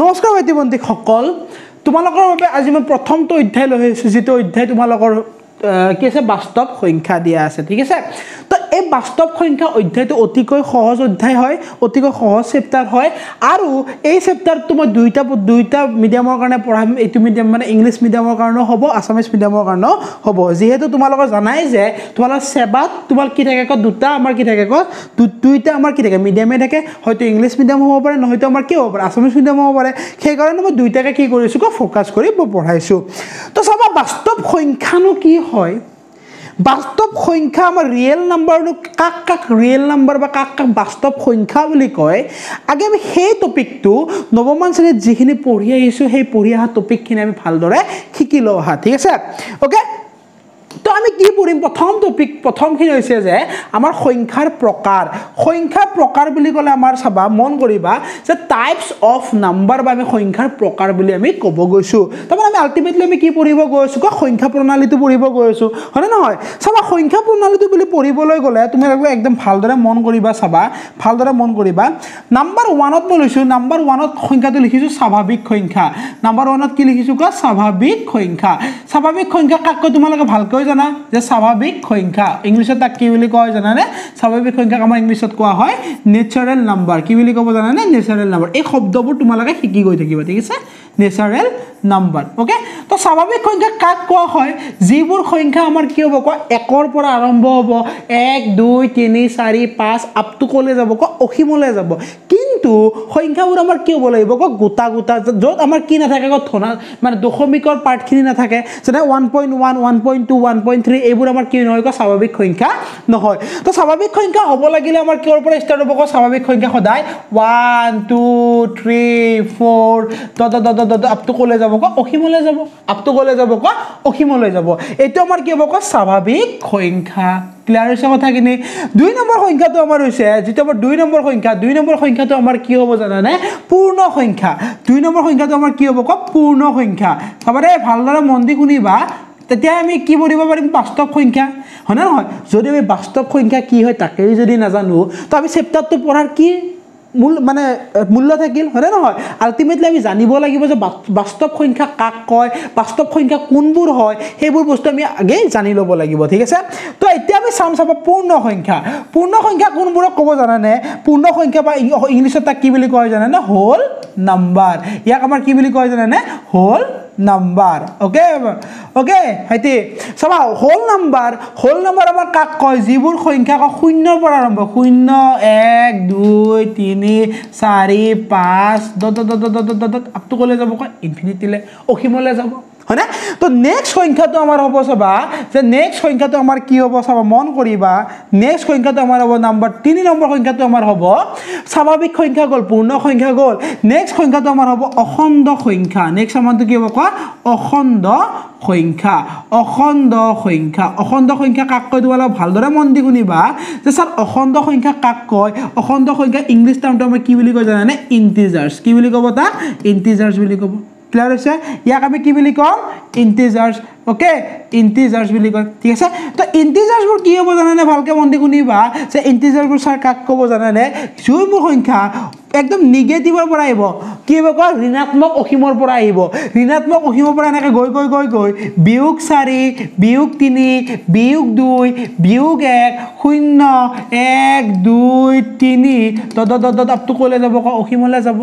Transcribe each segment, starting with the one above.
নমস্কাৰ ভাইটি ভাইটিভন্তীসকল তোমালোকৰ বাবে আজি মই প্ৰথমটো অধ্যায় লৈ আহিছোঁ যিটো অধ্যায় তোমালোকৰ কি আছে বাস্তৱ সংখ্যা দিয়া আছে ঠিক আছে এই বাস্তৱ সংখ্যা অধ্যায়টো অতিকৈ সহজ অধ্যায় হয় অতিকৈ সহজ চেপ্টাৰ হয় আৰু এই চেপ্টাৰটো মই দুইটা দুইটা মিডিয়ামৰ কাৰণে পঢ়াম এইটো মিডিয়াম মানে ইংলিছ মিডিয়ামৰ কাৰণেও হ'ব আছামিজ মিডিয়ামৰ কাৰণেও হ'ব যিহেতু তোমালোকৰ জানাই যে তোমালোকৰ চেবাত তোমাৰ কি থাকে আকৌ দুটা আমাৰ কি থাকে আকৌ দুইটা আমাৰ কি থাকে মিডিয়ামেই থাকে হয়তো ইংলিছ মিডিয়াম হ'ব পাৰে নহয়তো আমাৰ কি হ'ব পাৰে আছামিজ মিডিয়াম হ'ব পাৰে সেইকাৰণে মই দুইটাকে কি কৰিছোঁ ফ'কাছ কৰি মই পঢ়াইছোঁ তো চাবা বাস্তৱ সংখ্যানো কি হয় বাস্তৱ সংখ্যা আমাৰ ৰিয়েল নাম্বাৰটো কাক কাক ৰিয়েল নাম্বাৰ বা কাক কাক বাস্তৱ সংখ্যা বুলি কয় আগে আমি সেই টপিকটো নৱমান শ্ৰেণীত যিখিনি পঢ়ি আহিছোঁ সেই পঢ়ি অহা টপিকখিনি আমি ভালদৰে শিকি লওঁ অহা ঠিক আছে অ'কে তো আমি কি পঢ়িম প্ৰথম টপিক প্ৰথমখিনি হৈছে যে আমাৰ সংখ্যাৰ প্ৰকাৰ সংখ্যা প্ৰকাৰ বুলি ক'লে আমাৰ চাবা মন কৰিবা যে টাইপছ অফ নাম্বাৰ বা আমি সংখ্যাৰ প্ৰকাৰ বুলি আমি ক'ব গৈছোঁ তাৰমানে আমি আল্টিমেটলি আমি কি পঢ়িব গৈ আছোঁ কোৱা সংখ্যা প্ৰণালীটো পঢ়িব গৈ আছোঁ হয়নে নহয় চাবা সংখ্যা প্ৰণালীটো বুলি পঢ়িবলৈ গ'লে তুমি একদম ভালদৰে মন কৰিবা চাবা ভালদৰে মন কৰিবা নাম্বাৰ ওৱানত মই লৈছোঁ নাম্বাৰ ওৱানত সংখ্যাটো লিখিছোঁ স্বাভাৱিক সংখ্যা নাম্বাৰ ওৱানত কি লিখিছোঁ কোৱা স্বাভাৱিক সংখ্যা স্বাভাৱিক সংখ্যা কাককৈ তোমালোকে ভালকৈ কৈ জানা যে স্বাভাৱিক সংখ্যা ইংলিছত তাক কি বুলি কয় জানানে স্বাভাৱিক সংখ্যাক আমাৰ ইংলিছত কোৱা হয় নেচাৰেল নাম্বাৰ কি বুলি ক'ব জানানে নেচাৰেল নাম্বাৰ এই শব্দবোৰ তোমালোকে শিকি গৈ থাকিবা ঠিক আছে নেচাৰেল নাম্বাৰ অ'কে তো স্বাভাৱিক সংখ্যা কাক কোৱা হয় যিবোৰ সংখ্যা আমাৰ কি হ'ব কোৱা একৰ পৰা আৰম্ভ হ'ব এক দুই তিনি চাৰি পাঁচ আপটো ক'লৈ যাব কোৱা অসীমলৈ যাব কিন্তু সংখ্যাবোৰ আমাৰ কি হ'ব লাগিব কওক গোটা গোটা য'ত আমাৰ কি নাথাকে কওক ধনা মানে দশমিকৰ পাৰ্টখিনি নাথাকে যেনে one point one one point two one point three এইবোৰ আমাৰ কি নহয় কোৱা স্বাভাৱিক সংখ্যা নহয় তো স্বাভাৱিক সংখ্যা হ'ব লাগিলে আমাৰ কিহৰ পৰা ষ্টাৰ্ট হ'ব স্বাভাৱিক সংখ্যা সদায় ওৱান টু থ্ৰী ফ'ৰ আপটো ক'লৈ যাব কোৱা অসীমলৈ যাব আপটো ক'লৈ যাব কোৱা অসীমলৈ যাব এইটো আমাৰ কি হ'ব কোৱা স্বাভাৱিক সংখ্যা ক্লিয়াৰ হৈছে কথাখিনি দুই নম্বৰ সংখ্যাটো আমাৰ হৈছে যিটো আমাৰ দুই নম্বৰ সংখ্যা দুই নম্বৰ সংখ্যাটো আমাৰ কি হ'ব জানানে পূৰ্ণ সংখ্যা দুই নম্বৰ সংখ্যাটো আমাৰ কি হ'ব ক পূৰ্ণ সংখ্যা চাবা ভালদৰে মন দি শুনিবা তেতিয়াহে আমি কি পঢ়িব পাৰিম বাস্তৱ সংখ্যা হয় নে নহয় যদি আমি বাস্তৱ সংখ্যা কি হয় তাকেই যদি নাজানো তো আমি চেপ্তাৰটো পঢ়াৰ কি মূল মানে মূল্য থাকিল হয়নে নহয় আল্টিমেটলি আমি জানিব লাগিব যে বাস্তৱ সংখ্যা কাক কয় বাস্তৱ সংখ্যা কোনবোৰ হয় সেইবোৰ বস্তু আমি আগেই জানি ল'ব লাগিব ঠিক আছে তো এতিয়া আমি চাম চাব পূৰ্ণ সংখ্যা পূৰ্ণ সংখ্যা কোনবোৰক ক'ব জানানে পূৰ্ণ সংখ্যা বা ইংলিছত তাক কি বুলি কয় জানেনে হ'ল নাম্বাৰ ইয়াক আমাৰ কি বুলি কয় জানেনে হ'ল নাম্বার ওকে ওকে হাইতি চাবা হোল নাম্বার হোল নাম্বার আমার কাক কয় যু সংখ্যা শূন্যর পর আরম্ভ শূন্য এক দুই তিন চারি পাঁচ দত দত দত দত আপটো কলে যাব কয় ইনফিনিটিলে অসীমলে যাব হয়নে তো নেক্সট সংখ্যাটো আমাৰ হ'ব চাবা যে নেক্সট সংখ্যাটো আমাৰ কি হ'ব চাবা মন কৰিবা নেক্সট সংখ্যাটো আমাৰ হ'ব নম্বৰ তিনি নম্বৰ সংখ্যাটো আমাৰ হ'ব স্বাভাৱিক সংখ্যা গ'ল পূৰ্ণ সংখ্যা গ'ল নেক্সট সংখ্যাটো আমাৰ হ'ব অখণ্ড সংখ্যা নেক্সট আমাৰটো কি হ'ব কোৱা অখণ্ড সংখ্যা অখণ্ড সংখ্যা অখণ্ড সংখ্যা কাক কয় তোমাৰ অলপ ভালদৰে মন দি শুনিবা যে ছাৰ অখণ্ড সংখ্যা কাক কয় অখণ্ড সংখ্যা ইংলিছ টাৰ্মটো আমাৰ কি বুলি কয় জানানে ইণ্টিজাৰ্ছ কি বুলি ক'ব তাক ইণ্টিজাৰ্ছ বুলি ক'ব ক্লিয়াৰ হৈছে ইয়াক আমি কি বুলি কওঁ ইণ্টিজাৰ্ছ অ'কে ইণ্টিজাৰ্ছ বুলি কয় ঠিক আছে তো ইণ্টিজাৰ্ছবোৰ কি হ'ব জানানে ভালকৈ মন দি শুনিবা যে ইণ্টিজাৰ্ছবোৰ ছাৰ কাক ক'ব জানানে যিবোৰ সংখ্যা একদম নিগেটিভৰ পৰা আহিব কি হ'ব কয় ঋণাত্মক অসীমৰ পৰা আহিব ঋণাত্মক অসীমৰ পৰা এনেকৈ গৈ গৈ গৈ গৈ বিয়োগ চাৰি বিয়োগ তিনি বিয়োগ দুই বিয়োগ এক শূন্য এক দুই তিনি দদ দদ দদ আপটো ক'লৈ যাব কয় অসীমলৈ যাব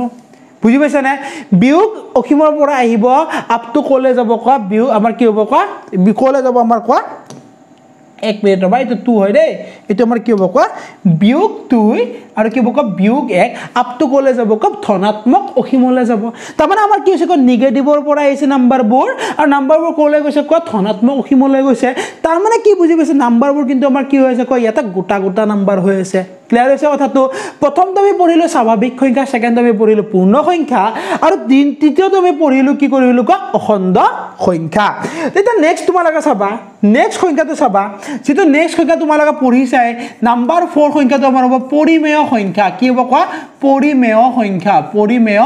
বুজি নে বিয়োগ অসীমৰ পৰা আহিব আপ টু ক'লৈ যাব কোৱা বিহু আমাৰ কি হ'ব কোৱা ক'লৈ যাব আমাৰ কোৱা এক মিনিট ৰ'বা এইটো টু হয় দেই এইটো আমাৰ কি হ'ব কোৱা বিয়োগ দুই আৰু কি হ'ব কোৱা বিয়োগ এক আপটো ক'লৈ যাব কওক ধনাত্মক অসীমলৈ যাব তাৰমানে আমাৰ কি হৈছে কোৱা নিগেটিভৰ পৰা আহিছে নাম্বাৰবোৰ আৰু নাম্বাৰবোৰ ক'লৈ গৈছে কোৱা ধনাত্মক অসীমলৈ গৈছে তাৰমানে কি বুজি পাইছে নাম্বাৰবোৰ কিন্তু আমাৰ কি হৈ আছে কোৱা ইয়াতে গোটা গোটা নাম্বাৰ হৈ আছে ক্লিয়াৰ হৈছে কথাটো প্ৰথমটো আমি পঢ়িলোঁ স্বাভাৱিক সংখ্যা ছেকেণ্ডটো আমি পঢ়িলোঁ পূৰ্ণ সংখ্যা আৰু দিন তৃতীয়টো আমি পঢ়িলোঁ কি কৰিলোঁ কোৱা অখণ্ড সংখ্যা তেতিয়া নেক্সট তোমালোকে চাবা নেক্সট সংখ্যাটো চাবা যিটো নেক্সট সংখ্যা তোমালোকে পঢ়ি নাম্বাৰ ফ'ৰ সংখ্যাটো আমাৰ হ'ব পৰিমেয় সংখ্যা কি হ'ব কোৱা পৰিমেয় সংখ্যা পৰিমেয়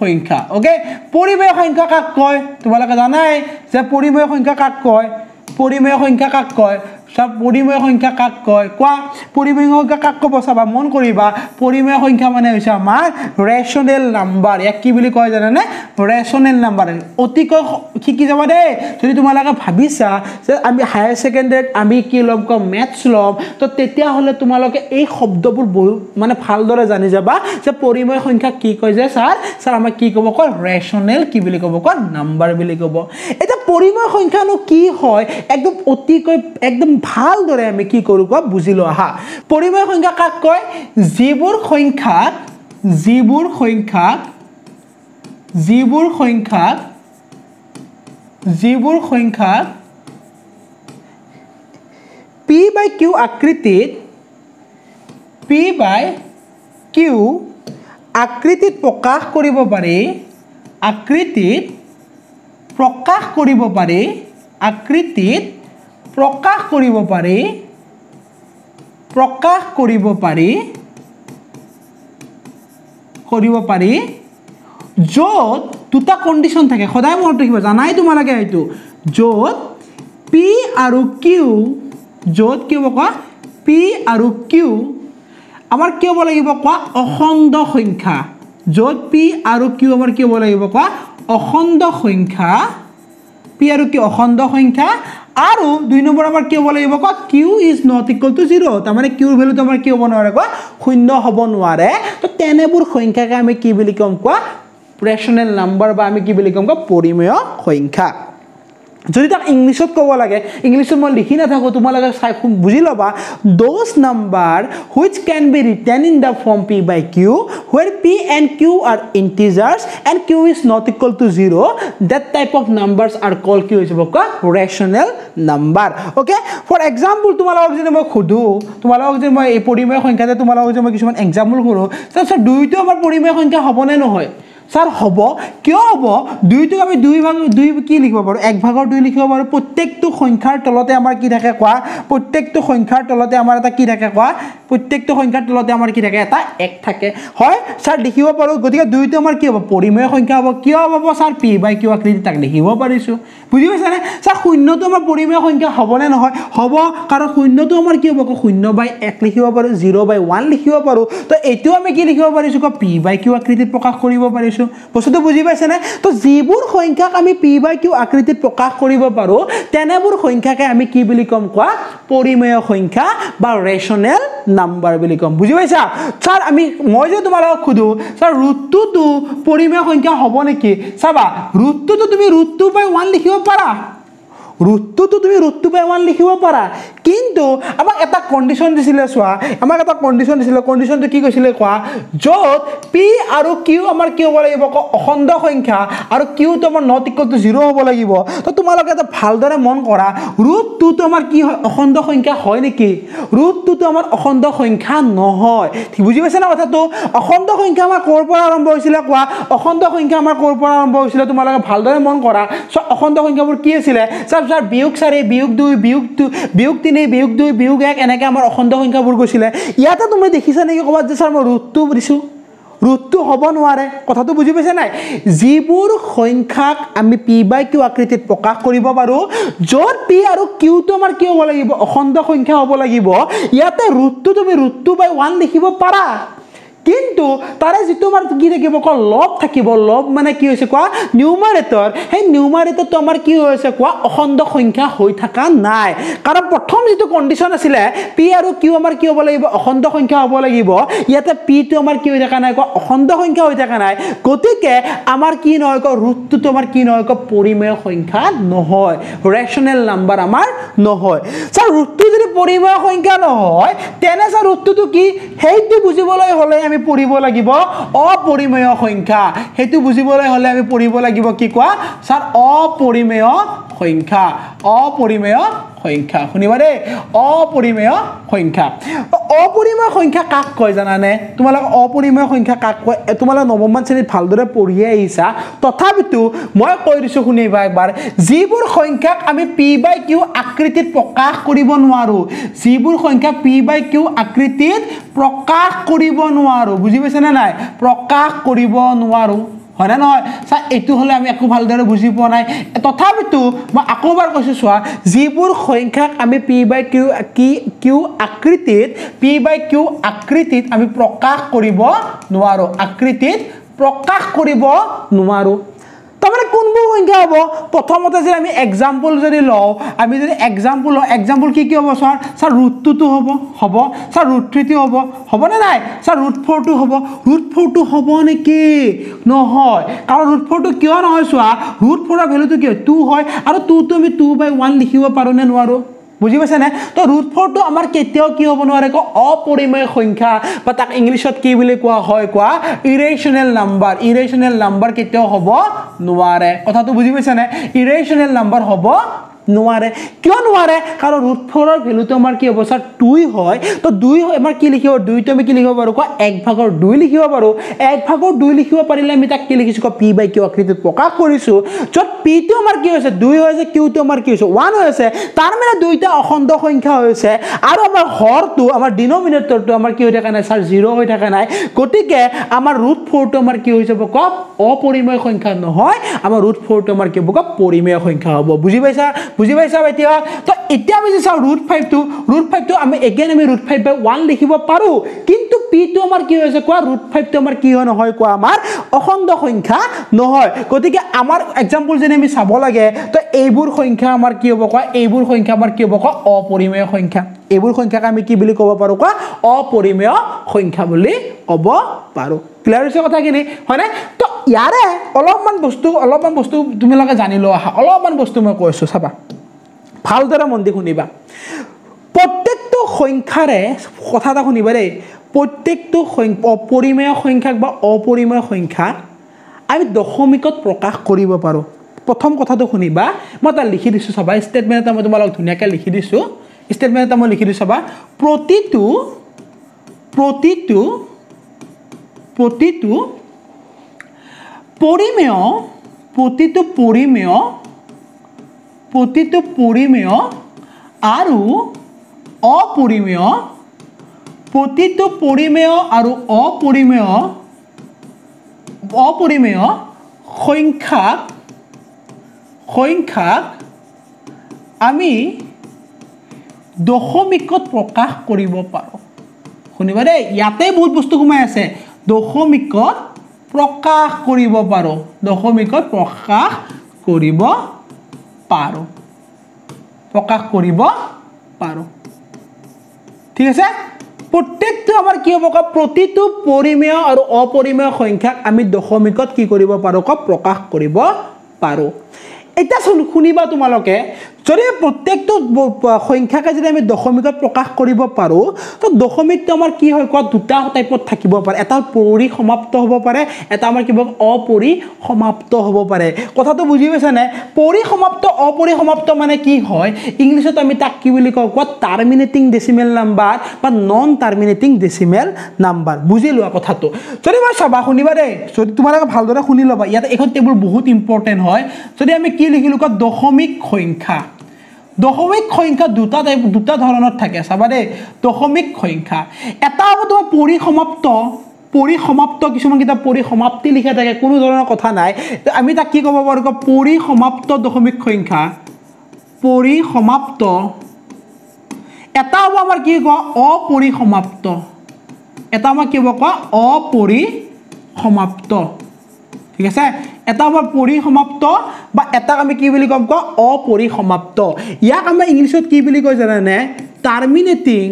সংখ্যা অ'কে পৰিমেয় সংখ্যা কাক কয় তোমালোকে জানাই যে পৰিমেয় সংখ্যা কাক কয় পৰিমেয় সংখ্যা কাক কয় চব পৰিময় সংখ্যা কাক কয় কোৱা পৰিময় সংখ্যা কাক ক'ব চাবা মন কৰিবা পৰিময় সংখ্যা মানে হৈছে আমাৰ ৰেচনেল নাম্বাৰ ইয়াক কি বুলি কয় জানানে ৰেচনেল নাম্বাৰ অতিকৈ শিকি যাবা দেই যদি তোমালোকে ভাবিছা যে আমি হায়াৰ ছেকেণ্ডেৰীত আমি কি ল'ম কওঁ মেথছ ল'ম তো তেতিয়াহ'লে তোমালোকে এই শব্দবোৰ বহু মানে ভালদৰে জানি যাবা যে পৰিময় সংখ্যা কি কয় যে ছাৰ ছাৰ আমাক কি ক'ব কয় ৰেচনেল কি বুলি ক'ব কয় নাম্বাৰ বুলি ক'ব এতিয়া পৰিময় সংখ্যানো কি হয় একদম অতিকৈ একদম ভালদৰে আমি কি কৰোঁ কোৱা বুজি লওঁ আহা পৰিমেয় সংখ্যা কাক কয় যিবোৰ সংখ্যা যিবোৰ সংখ্যা যিবোৰ সংখ্যা যিবোৰ সংখ্যা পি বাই কিউ আকৃতিত পি বাই কিউ আকৃতিত প্ৰকাশ কৰিব পাৰি আকৃতিত প্ৰকাশ কৰিব পাৰি আকৃতিত প্ৰকাশ কৰিব পাৰি প্ৰকাশ কৰিব পাৰি কৰিব পাৰি য'ত দুটা কণ্ডিশ্যন থাকে সদায় মনত ৰাখিব জানাই তোমালোকে সেইটো য'ত পি আৰু কিউ য'ত কি হ'ব কোৱা পি আৰু কিউ আমাৰ কি হ'ব লাগিব কোৱা অখণ্ড সংখ্যা য'ত পি আৰু কিউ আমাৰ কি হ'ব লাগিব কোৱা অখণ্ড সংখ্যা পি আৰু কিউ অখণ্ড সংখ্যা আৰু দুই নম্বৰ আমাৰ কি হ'ব লাগিব কোৱা Q is not equal to zero' তাৰমানে কিউৰ ভেলুটো আমাৰ কি হ'ব নোৱাৰে কোৱা শূন্য হ'ব নোৱাৰে তো তেনেবোৰ সংখ্যাকে আমি কি বুলি ক'ম কোৱা প্ৰেচনেল নাম্বাৰ বা আমি কি বুলি ক'ম কোৱা পৰিমেয় সংখ্যা যদি তাক ইংলিছত ক'ব লাগে ইংলিছত মই লিখি নাথাকোঁ তোমালোকে চাই বুজি ল'বা those number which can be written in the form P by Q where P and Q are integers and Q is not equal to zero' that type of numbers are call কি হৈছে বক rational number okay for example তোমালোকক যদি মই সুধোঁ তোমালোকক যদি মই এই পৰিমেয় সংখ্যাতে তোমালোকক যদি মই কিছুমান এক্সাম্পল সুধোঁ তাৰপিছত দুয়োটো আমাৰ পৰিমেয় সংখ্যা হ'বনে নহয় ছাৰ হ'ব কিয় হ'ব দুইটোক আমি দুই ভাগ দুই কি লিখিব পাৰোঁ এক ভাগৰ দুই লিখিব পাৰোঁ প্ৰত্যেকটো সংখ্যাৰ তলতে আমাৰ কি থাকে কোৱা প্ৰত্যেকটো সংখ্যাৰ তলতে আমাৰ এটা কি থাকে কোৱা প্ৰত্যেকটো সংখ্যাৰ তলতে আমাৰ কি থাকে এটা এক থাকে হয় ছাৰ লিখিব পাৰোঁ গতিকে দুইটো আমাৰ কি হ'ব পৰিমেয় সংখ্যা হ'ব কিয় হ'ব ছাৰ পি বাই কিউ আকৃতি তাক লিখিব পাৰিছোঁ বুজি পাইছেনে ছাৰ শূন্যটো আমাৰ পৰিমেয় সংখ্যা হ'বনে নহয় হ'ব কাৰণ শূন্যটো আমাৰ কি হ'ব কওক শূন্য বাই এক লিখিব পাৰোঁ জিৰ' বাই ওৱান লিখিব পাৰোঁ তো এইটো আমি কি লিখিব পাৰিছোঁ কওক পি বাই কিউ আকৃতিত প্ৰকাশ কৰিব পাৰিছোঁ বুজিছোঁ বস্তুটো বুজি পাইছেনে তো যিবোৰ সংখ্যাক আমি পি বাই কিউ আকৃতিত প্ৰকাশ কৰিব পাৰোঁ তেনেবোৰ সংখ্যাকে আমি কি বুলি ক'ম কোৱা পৰিমেয় সংখ্যা বা ৰেচনেল নাম্বাৰ বুলি ক'ম বুজি পাইছা ছাৰ আমি মই যে তোমালোকক লগত সোধোঁ ছাৰ ৰুটটোতো পৰিমেয় সংখ্যা হ'ব নেকি চাবা ৰুটটোতো তুমি ৰুটটো বাই ওৱান লিখিব পাৰা ৰুটটোতো তুমি ৰুটটো পৰা ইমান লিখিব পাৰা কিন্তু আমাক এটা কণ্ডিশ্যন দিছিলে চোৱা আমাক এটা কণ্ডিশ্যন দিছিলে কণ্ডিশ্যনটো কি কৈছিলে কোৱা য'ত পি আৰু কিউ আমাৰ কি হ'ব লাগিব অখণ্ড সংখ্যা আৰু কিউটো আমাৰ নট ইকলটো জিৰ' হ'ব লাগিব তো তোমালোকে এটা ভালদৰে মন কৰা ৰুটটোতো আমাৰ কি হয় অখণ্ড সংখ্যা হয় নেকি ৰুটটোতো আমাৰ অখণ্ড সংখ্যা নহয় বুজি পাইছানে কথাটো অখণ্ড সংখ্যা আমাৰ ক'ৰ পৰা আৰম্ভ হৈছিলে কোৱা অখণ্ড সংখ্যা আমাৰ ক'ৰ পৰা আৰম্ভ হৈছিলে তোমালোকে ভালদৰে মন কৰা চ' অখণ্ড সংখ্যাবোৰ কি আছিলে চব তাৰপিছত বিয়োগ চাৰি বিয়োগ দুই বিয়োগ দুই বিয়োগ তিনি বিয়োগ দুই বিয়োগ এক এনেকৈ আমাৰ অখণ্ড সংখ্যাবোৰ গৈছিলে ইয়াতে তুমি দেখিছা নেকি ক'বা যে ছাৰ মই ৰোধটো দিছোঁ ৰোধটো হ'ব নোৱাৰে কথাটো বুজি পাইছে নাই যিবোৰ সংখ্যাক আমি পি বাই কিউ আকৃতিত প্ৰকাশ কৰিব পাৰোঁ য'ত পি আৰু কিউটো আমাৰ কি হ'ব লাগিব অখণ্ড সংখ্যা হ'ব লাগিব ইয়াতে ৰোধটো তুমি ৰোধটো বাই ওৱান লিখিব পাৰা কিন্তু তাৰে যিটো আমাৰ কি থাকিব কোৱা লব থাকিব লভ মানে কি হৈছে কোৱা নিউমাৰেটৰ সেই নিউমাৰেটৰটো আমাৰ কি হৈ আছে কোৱা অখণ্ড সংখ্যা হৈ থকা নাই কাৰণ প্ৰথম যিটো কণ্ডিশ্যন আছিলে পি আৰু কিউ আমাৰ কি হ'ব লাগিব অখণ্ড সংখ্যা হ'ব লাগিব ইয়াতে পিটো আমাৰ কি হৈ থকা নাই কোৱা অখণ্ড সংখ্যা হৈ থকা নাই গতিকে আমাৰ কি নহয় কোৱা ৰোধটোতো আমাৰ কি নহয় কোৱা পৰিমেয় সংখ্যা নহয় ৰেচনেল নাম্বাৰ আমাৰ নহয় ছাৰ ৰোধটো যদি পৰিমেয় সংখ্যা নহয় তেনে ছাৰ ৰোধটোতো কি সেইটো বুজিবলৈ হ'লে আমি পঢ়িব লাগিব অপৰিমেয় সংখ্যা সেইটো বুজিবলৈ হলে আমি পঢ়িব লাগিব কি কোৱা ছাৰ অপৰিমেয় সংখ্যা অপৰিমেয় সংখ্যা শুনিবা দেই অপরিমেয় সংখ্যা অপরিমেয় সংখ্যা কাক কয় জানানে তোমালোকে অপরিমেয় সংখ্যা কাক কয় তোমালোক নবমান শ্রেণীত ভালদরে পড়িয়ে আহিছা তথাপিতো মই কৈ দিছো শুনিবা এবাৰ যিবোৰ সংখ্যাক আমি পি বাই কিউ আকৃতিত প্ৰকাশ কৰিব নোৱাৰো যিবোৰ সংখ্যা পি বাই কিউ আকৃতিত প্ৰকাশ কৰিব নোৱাৰো বুজি পাইছেনে নাই প্ৰকাশ কৰিব নোৱাৰো হয়নে নহয় চা এইটো হ'লে আমি একো ভালদৰে বুজি পোৱা নাই তথাপিতো মই আকৌ এবাৰ কৈছোঁ চোৱা যিবোৰ সংখ্যাক আমি পি বাই কিউ কি কিউ আকৃতিত পি বাই কিউ আকৃতিত আমি প্ৰকাশ কৰিব নোৱাৰোঁ আকৃতিত প্ৰকাশ কৰিব নোৱাৰোঁ তাৰমানে কোনবোৰ সংখ্যা হ'ব প্ৰথমতে যদি আমি এক্সাম্পল যদি লওঁ আমি যদি এক্সাম্পল লওঁ এক্সাম্পল কি কি হ'ব ছাৰ ছাৰ ৰুট টুটো হ'ব হ'ব ছাৰ ৰুট থ্ৰীটো হ'ব হ'বনে নাই ছাৰ ৰুট ফ'ৰটো হ'ব ৰুট ফ'ৰটো হ'ব নেকি নহয় কাৰণ ৰুট ফ'ৰটো কিয় নহয় চোৱা ৰুট ফ'ৰৰ ভেলুটো কি হয় টু হয় আৰু টুটো আমি টু বাই ওৱান লিখিব পাৰোঁ নে নোৱাৰোঁ বুজি পাইছেনে তো ৰুট ফৰটো আমাৰ কেতিয়াও কি হ'ব নোৱাৰে ক অপৰিময় সংখ্যা বা তাক ইংলিছত কি বুলি কোৱা হয় কোৱা ইৰেশ্যনেল নাম্বাৰ ইৰেশ্যনেল নাম্বাৰ কেতিয়াও হ'ব নোৱাৰে কথাটো বুজি পাইছেনে ইৰেশ্যনেল নাম্বাৰ হ'ব নোৱাৰে কিয় নোৱাৰে কাৰণ ৰুট ফ'ৰৰ ভেলুটো আমাৰ কি হ'ব ছাৰ টুই হয় তো দুই আমাৰ কি লিখিব দুইটো আমি কি লিখিব পাৰোঁ কোৱা এক ভাগৰ দুই লিখিব পাৰোঁ এক ভাগৰ দুই লিখিব পাৰিলে আমি তাক কি লিখিছোঁ কোৱা পি বাই কিউ আকৃতিত প্ৰকাশ কৰিছোঁ য'ত পিটো আমাৰ কি হৈছে দুই হৈ আছে কিউটো আমাৰ কি হৈছে ওৱান হৈ আছে তাৰ মানে দুইটা অখণ্ড সংখ্যা হৈছে আৰু আমাৰ হৰটো আমাৰ ডিনমিনেটৰটো আমাৰ কি হৈ থকা নাই ছাৰ জিৰ' হৈ থকা নাই গতিকে আমাৰ ৰুট ফ'ৰটো আমাৰ কি হৈ যাব কওক অপৰিমেয় সংখ্যা নহয় আমাৰ ৰুট ফ'ৰটো আমাৰ কি হ'ব কওক পৰিমেয় সংখ্যা হ'ব বুজি পাইছা বুজি পাইছা এতিয়া তো এতিয়া আমি যে চাওঁ ৰুট ফাইভটো ৰুট ফাইভটো আমি এগেইন আমি ৰুট ফাইভ বাই ওৱান লিখিব পাৰোঁ কিন্তু পিটো আমাৰ কি হৈছে কোৱা ৰুট ফাইভটো আমাৰ কি হয় নহয় কোৱা আমাৰ অখণ্ড সংখ্যা নহয় গতিকে আমাৰ এক্সাম্পল যেনে আমি চাব লাগে তো এইবোৰ সংখ্যা আমাৰ কি হ'ব কোৱা এইবোৰ সংখ্যা আমাৰ কি হ'ব কোৱা অপৰিমেয় সংখ্যা এইবোৰ সংখ্যাক আমি কি বুলি ক'ব পাৰোঁ কোৱা অপৰিমেয় সংখ্যা বুলি ক'ব পাৰোঁ ক্লিয়াৰ হৈছে কথাখিনি হয়নে তো ইয়াৰে অলপমান বস্তু অলপমান বস্তু তোমালোকে জানি লোৱা আহা অলপমান বস্তু মই কৈছোঁ চাবা ভালদৰে মন দি শুনিবা প্ৰত্যেকটো সংখ্যাৰে কথা এটা শুনিবা দেই প্ৰত্যেকটো অপৰিমেয় সংখ্যাক বা অপৰিমেয় সংখ্যা আমি দশমিকত প্ৰকাশ কৰিব পাৰোঁ প্ৰথম কথাটো শুনিবা মই তাত লিখি দিছোঁ চাবা ষ্টেটমেণ্ট এটা মই তোমালোকক ধুনীয়াকৈ লিখি দিছোঁ ষ্টেটমেণ্ট এটা মই লিখি দিছোঁ চাবা প্ৰতিটো প্ৰতিটো প্ৰতিটো পৰিমেয় প্ৰতিটো পৰিমেয় প্ৰতিটো পৰিমেয় আৰু অপৰিমেয় প্ৰতিটো পৰিমেয় আৰু অপৰিমেয় অপৰিমেয় সংখ্যাক সংখ্যাক আমি দশমিকত প্ৰকাশ কৰিব পাৰোঁ শুনিবা দেই ইয়াতে বহুত বস্তু সোমাই আছে দশমিকত প্ৰকাশ কৰিব পাৰোঁ দশমিকত প্ৰকাশ কৰিব পাৰোঁ প্ৰকাশ কৰিব পাৰোঁ ঠিক আছে প্ৰত্যেকটো আমাৰ কি হ'ব কওক প্ৰতিটো পৰিমেয় আৰু অপৰিমেয় সংখ্যাক আমি দশমিকত কি কৰিব পাৰোঁ কওক প্ৰকাশ কৰিব পাৰোঁ এতিয়া শুনিবা তোমালোকে যদি প্ৰত্যেকটো সংখ্যাকে যদি আমি দশমিকত প্ৰকাশ কৰিব পাৰোঁ তো দশমিকটো আমাৰ কি হয় কোৱা দুটা টাইপত থাকিব পাৰে এটা পৰিসমাপ্ত হ'ব পাৰে এটা আমাৰ কি কিবা অপৰিসমাপ্ত হ'ব পাৰে কথাটো বুজি পাইছেনে পৰিসমাপ্ত অপৰিসমাপ্ত মানে কি হয় ইংলিছত আমি তাক কি বুলি কওঁ কোৱা টাৰ্মিনেটিং ডেচিমেল নাম্বাৰ বা নন টাৰ্মিনেটিং ডেচিমেল নাম্বাৰ বুজি লোৱা কথাটো যদি মই চাবা শুনিবা দেই যদি তোমালোকে ভালদৰে শুনি ল'বা ইয়াত এইখন টেবুল বহুত ইম্পৰ্টেণ্ট হয় যদি আমি কি লিখিলোঁ কোৱা দশমিক সংখ্যা দশমিক সংখ্যা দুটা টাইপ দুটা ধৰণৰ থাকে চাবা দেই দশমিক সংখ্যা এটা হ'ব তোমাৰ পৰিসমাপ্ত পৰিসমাপ্ত কিছুমান কিতাপ পৰিসমাপ্তি লিখা থাকে কোনো ধৰণৰ কথা নাই আমি তাক কি ক'ব পাৰোঁ পৰিসমাপ্ত দশমিক সংখ্যা পৰিসমাপ্ত এটা হ'ব আমাৰ কি কোৱা অপৰিসমাপ্ত এটা আমাৰ কি হ'ব কোৱা অপৰিসমাপ্ত ঠিক আছে এটা আমাৰ পৰিসমাপ্ত বা এটাক আমি কি বুলি ক'ম কওঁ অপৰিসমাপ্ত ইয়াক আমাৰ ইংলিছত কি বুলি কয় জানানে টাৰ্মিনেটিং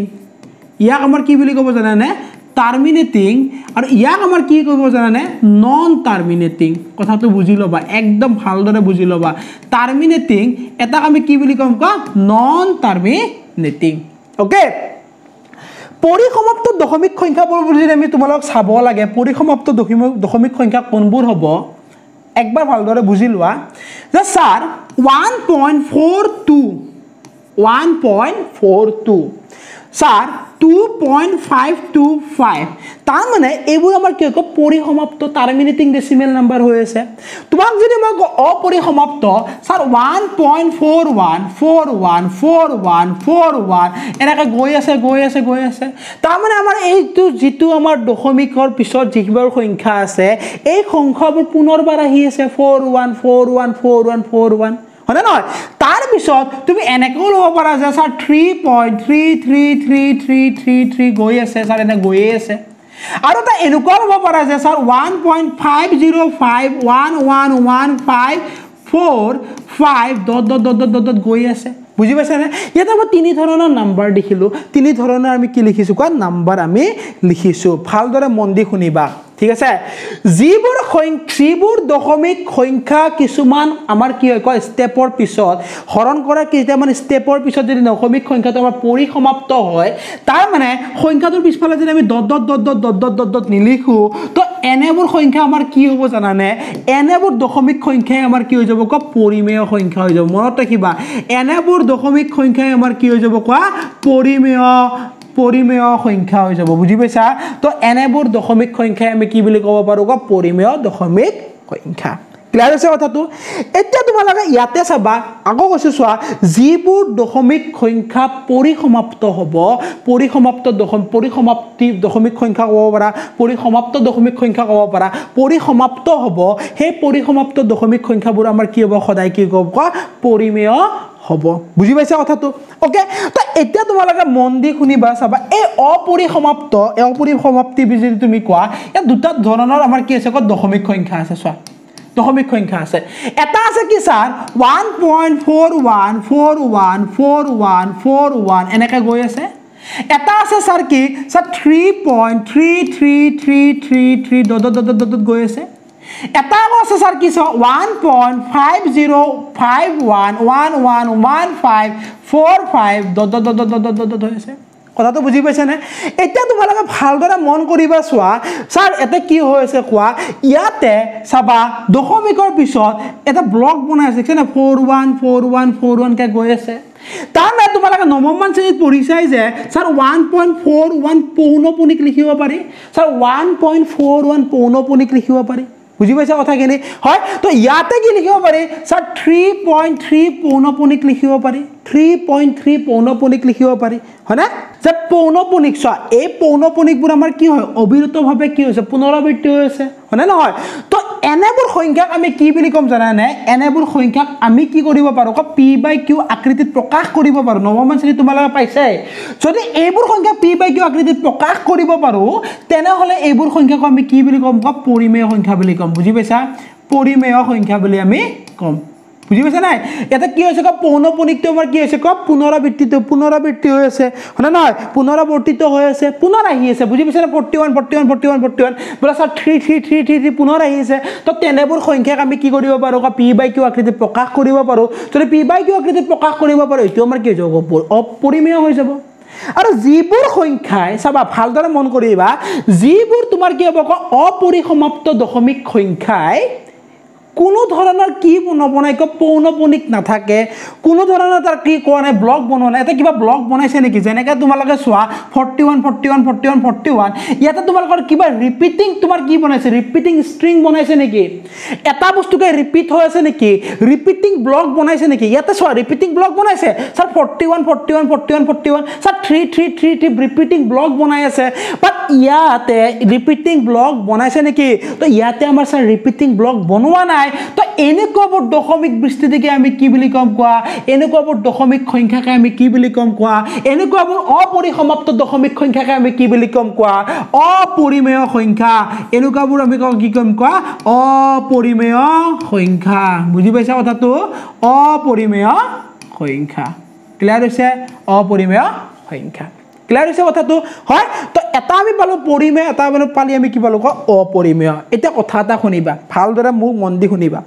ইয়াক আমাৰ কি বুলি ক'ব জানানে টাৰ্মিনেটিং আৰু ইয়াক আমাৰ কি ক'ব জানানে নন টাৰ্মিনেটিং কথাটো বুজি ল'বা একদম ভালদৰে বুজি ল'বা টাৰ্মিনেটিং এটাক আমি কি বুলি ক'ম কওঁ নন টাৰ্মিনেটিং অ'কে পৰিসমাপ্ত দশমিক সংখ্যাবোৰ যদি আমি তোমালোকক চাব লাগে পৰিসমাপ্ত দশমিক দশমিক সংখ্যা কোনবোৰ হ'ব একবাৰ ভালদৰে বুজি লোৱা যে sir one point four two one point four two sir two point five two five তাৰমানে এইবোৰ আমাৰ কি হ'ব পৰিসমাপ্ত টাৰ্মিনেটিং ডেচিমেল নাম্বাৰ হৈ আছে তোমাক যদি মই কওঁ অপৰিসমাপ্ত sir one point four one four one four one four one এনেকৈ গৈ আছে গৈ আছে গৈ আছে তাৰমানে আমাৰ এইটো যিটো আমাৰ দশমিকৰ পিছত যিবোৰ সংখ্যা আছে এই সংখ্যাবোৰ পুনৰবাৰ আহি আছে four one four one four one four one হয়নে নহয় তাৰপিছত তুমি এনেকৈও ল'ব পাৰা যে sir three point three three three three three three গৈ আছে ছাৰ এনে গৈয়ে আছে আৰু এটা এনেকুৱা ল'ব পাৰা যে sir one point five zero' five one one one five four five dot dot dot dot dot দত গৈ আছে বুজি পাইছা নে ইয়াতে আমি তিনি ধৰণৰ নাম্বাৰ দেখিলোঁ তিনি ধৰণৰ আমি কি লিখিছোঁ কোৱা নাম্বাৰ আমি লিখিছোঁ ভালদৰে মন দি শুনিবা ঠিক আছে যিবোৰ সংখ্যা যিবোৰ দশমিক সংখ্যা কিছুমান আমাৰ কি হয় কয় ষ্টেপৰ পিছত হৰণ কৰা কেইটামান ষ্টেপৰ পিছত যদি দশমিক সংখ্যাটো আমাৰ পৰিসমাপ্ত হয় তাৰমানে সংখ্যাটোৰ পিছফালে যদি আমি দত dot dot dot dot dot dot দত নিলিখোঁ তো এনেবোৰ সংখ্যা আমাৰ কি হ'ব জানানে এনেবোৰ দশমিক সংখ্যাই আমাৰ কি হৈ যাব কোৱা পৰিমেয় সংখ্যা হৈ যাব মনত ৰাখিবা এনেবোৰ দশমিক সংখ্যাই আমাৰ কি হৈ যাব কোৱা পৰিমেয় পৰিমেয় সংখ্যা হৈ যাব বুজি পাইছা তো এনেবোৰ দশমিক সংখ্যাই আমি কি বুলি কব পাৰ পৰিমেয় দশমিক সংখ্যা ক্লিয়াৰ হৈছে কথাটো এতিয়া তোমালোকে ইয়াতে চাবা আকৌ কৈছো চোৱা যিবোৰ দশমিক সংখ্যা পৰিসমাপ্ত হ'ব পৰিসমাপ্ত দশম পৰিসমাপ্তি দশমিক সংখ্যা ক'ব পাৰা পৰিসমাপ্ত দশমিক সংখ্যা ক'ব পাৰা পৰিসমাপ্ত হ'ব সেই পৰিসমাপ্ত দশমিক সংখ্যাবোৰ আমাৰ কি হ'ব সদায় কি ক'ব কোৱা পৰিমেয় হ'ব বুজি পাইছা কথাটো অ'কে তো এতিয়া তোমালোকে মন দি শুনিবা চাবা এই অপৰিসমাপ্ত এই অপৰিসমাপ্তি যদি তুমি কোৱা ইয়াত দুটা ধৰণৰ আমাৰ কি আছে ক দশমিক সংখ্যা আছে চোৱা দশমিক সংখ্যা আছে এটা আছে কি sir one point four one four one four one four one এনেকৈ গৈ আছে এটা আছে ছাৰ কি sir three point three three three three three dot dot dot dot গৈ আছে এটা আকৌ আছে ছাৰ কি চাওক one point five zero' five one one one one five four five dot dot dot dot dot dot dot হৈ আছে কথাটো বুজি পাইছেনে এতিয়া তোমালোকে ভালদৰে মন কৰিবা চোৱা ছাৰ ইয়াতে কি হৈ আছে কোৱা ইয়াতে চাবা দশমিকৰ পিছত এটা ব্লক বনাই আছে কিছুমানে four one four one four ওৱানকে গৈ আছে তাৰমানে তোমালোকে নৱমমান শ্ৰেণীত পঢ়িছাই যে sir one point four one পৌনপুণিক লিখিব পাৰি sir one point four one পৌনপুণিক লিখিব পাৰি বুজি পাইছা কথাখিনি হয় তো ইয়াতে কি লিখিব পাৰি ছাৰ থ্ৰী পইণ্ট থ্ৰী পৌনপুণিক লিখিব পাৰি থ্ৰী পইণ্ট থ্ৰী পৌনপুণিক লিখিব পাৰি হয়নে যে পৌনপুণিক চোৱা এই পৌনপুণিকবোৰ আমাৰ কি হয় অবিৰতভাৱে কি হৈছে পুনৰাবৃত্তি হৈ আছে হয়নে নহয় তো এনেবোৰ সংখ্যাক আমি কি বুলি ক'ম জানানে এনেবোৰ সংখ্যাক আমি কি কৰিব পাৰোঁ পি বাই কিউ আকৃতিত প্ৰকাশ কৰিব পাৰোঁ নৱমান শ্ৰেণী তোমালোকে পাইছে যদি এইবোৰ সংখ্যা পি বাই কিউ আকৃতিত প্ৰকাশ কৰিব পাৰোঁ তেনেহ'লে এইবোৰ সংখ্যাকো আমি কি বুলি ক'ম কওক পৰিমেয় সংখ্যা বুলি ক'ম বুজি পাইছা পৰিমেয় সংখ্যা বুলি আমি ক'ম বুজি পাইছে নাই ইয়াতে কি হৈছে কওক পৌনপুনিকটো আমাৰ কি হৈছে কওক পুনৰাবৃত্তিটো পুনৰাবৃত্তি হৈ আছে হয়নে নহয় পুনৰাৱৰ্তিত হৈ আছে পুনৰ আহি আছে বুজি পাইছেনে forty one forty one forty one forty one বোলে চাওক three three three three three পুনৰ আহি আছে তো তেনেবোৰ সংখ্যাক আমি কি কৰিব পাৰোঁ কোৱা পি বাই কিউ আকৃতিত প্ৰকাশ কৰিব পাৰোঁ যদি পি বাই কিউ আকৃতিত প্ৰকাশ কৰিব পাৰোঁ এইটো আমাৰ কি হৈ যাব অপৰিমেয় হৈ যাব আৰু যিবোৰ সংখ্যাই চাবা ভালদৰে মন কৰিবা যিবোৰ তোমাৰ কি হ'ব কওক অপৰিসমাপ্ত দশমিক সংখ্যাই কোনো ধৰণৰ কি নবনাই কিয় পৌনপুনিক নাথাকে কোনো ধৰণৰ তাৰ কি কোৱা নাই ব্লগ বনোৱা নাই এতিয়া কিবা ব্লগ বনাইছে নেকি যেনেকৈ তোমালোকে চোৱা forty one forty one forty one forty one ইয়াতে তোমালোকৰ কিবা ৰিপিটিং তোমাৰ কি বনাইছে ৰিপিটিং ষ্ট্ৰিং বনাইছে নেকি এটা বস্তুকে ৰিপিট হৈ আছে নেকি ৰিপিটিং ব্লগ বনাইছে নেকি ইয়াতে চোৱা ৰিপিটিং ব্লগ বনাইছে sir forty one forty one forty one forty one sir three three three three repeating block বনাই আছে বাট ইয়াতে ৰিপিটিং ব্লগ বনাইছে নেকি তো ইয়াতে আমাৰ ছাৰ ৰিপিটিং ব্লগ বনোৱা নাই নাই তো এনেকুৱাবোৰ দশমিক বৃষ্টিটিকে আমি কি বুলি ক'ম কোৱা এনেকুৱাবোৰ দশমিক সংখ্যাকে আমি কি বুলি ক'ম কোৱা এনেকুৱাবোৰ অপৰিসমাপ্ত দশমিক সংখ্যাকে আমি কি বুলি ক'ম কোৱা অপৰিমেয় সংখ্যা এনেকুৱাবোৰ আমি কওঁ কি ক'ম কোৱা অপৰিমেয় সংখ্যা বুজি পাইছা কথাটো অপৰিমেয় সংখ্যা ক্লিয়াৰ হৈছে অপৰিমেয় সংখ্যা ক্লিয়াৰ হৈছে কথাটো হয় তো এটা আমি পালোঁ পৰিমেয় এটা মানে পালি আমি কি পালোঁ কওঁ অপৰিমেয় এতিয়া কথা এটা শুনিবা ভালদৰে মোক মন দি শুনিবা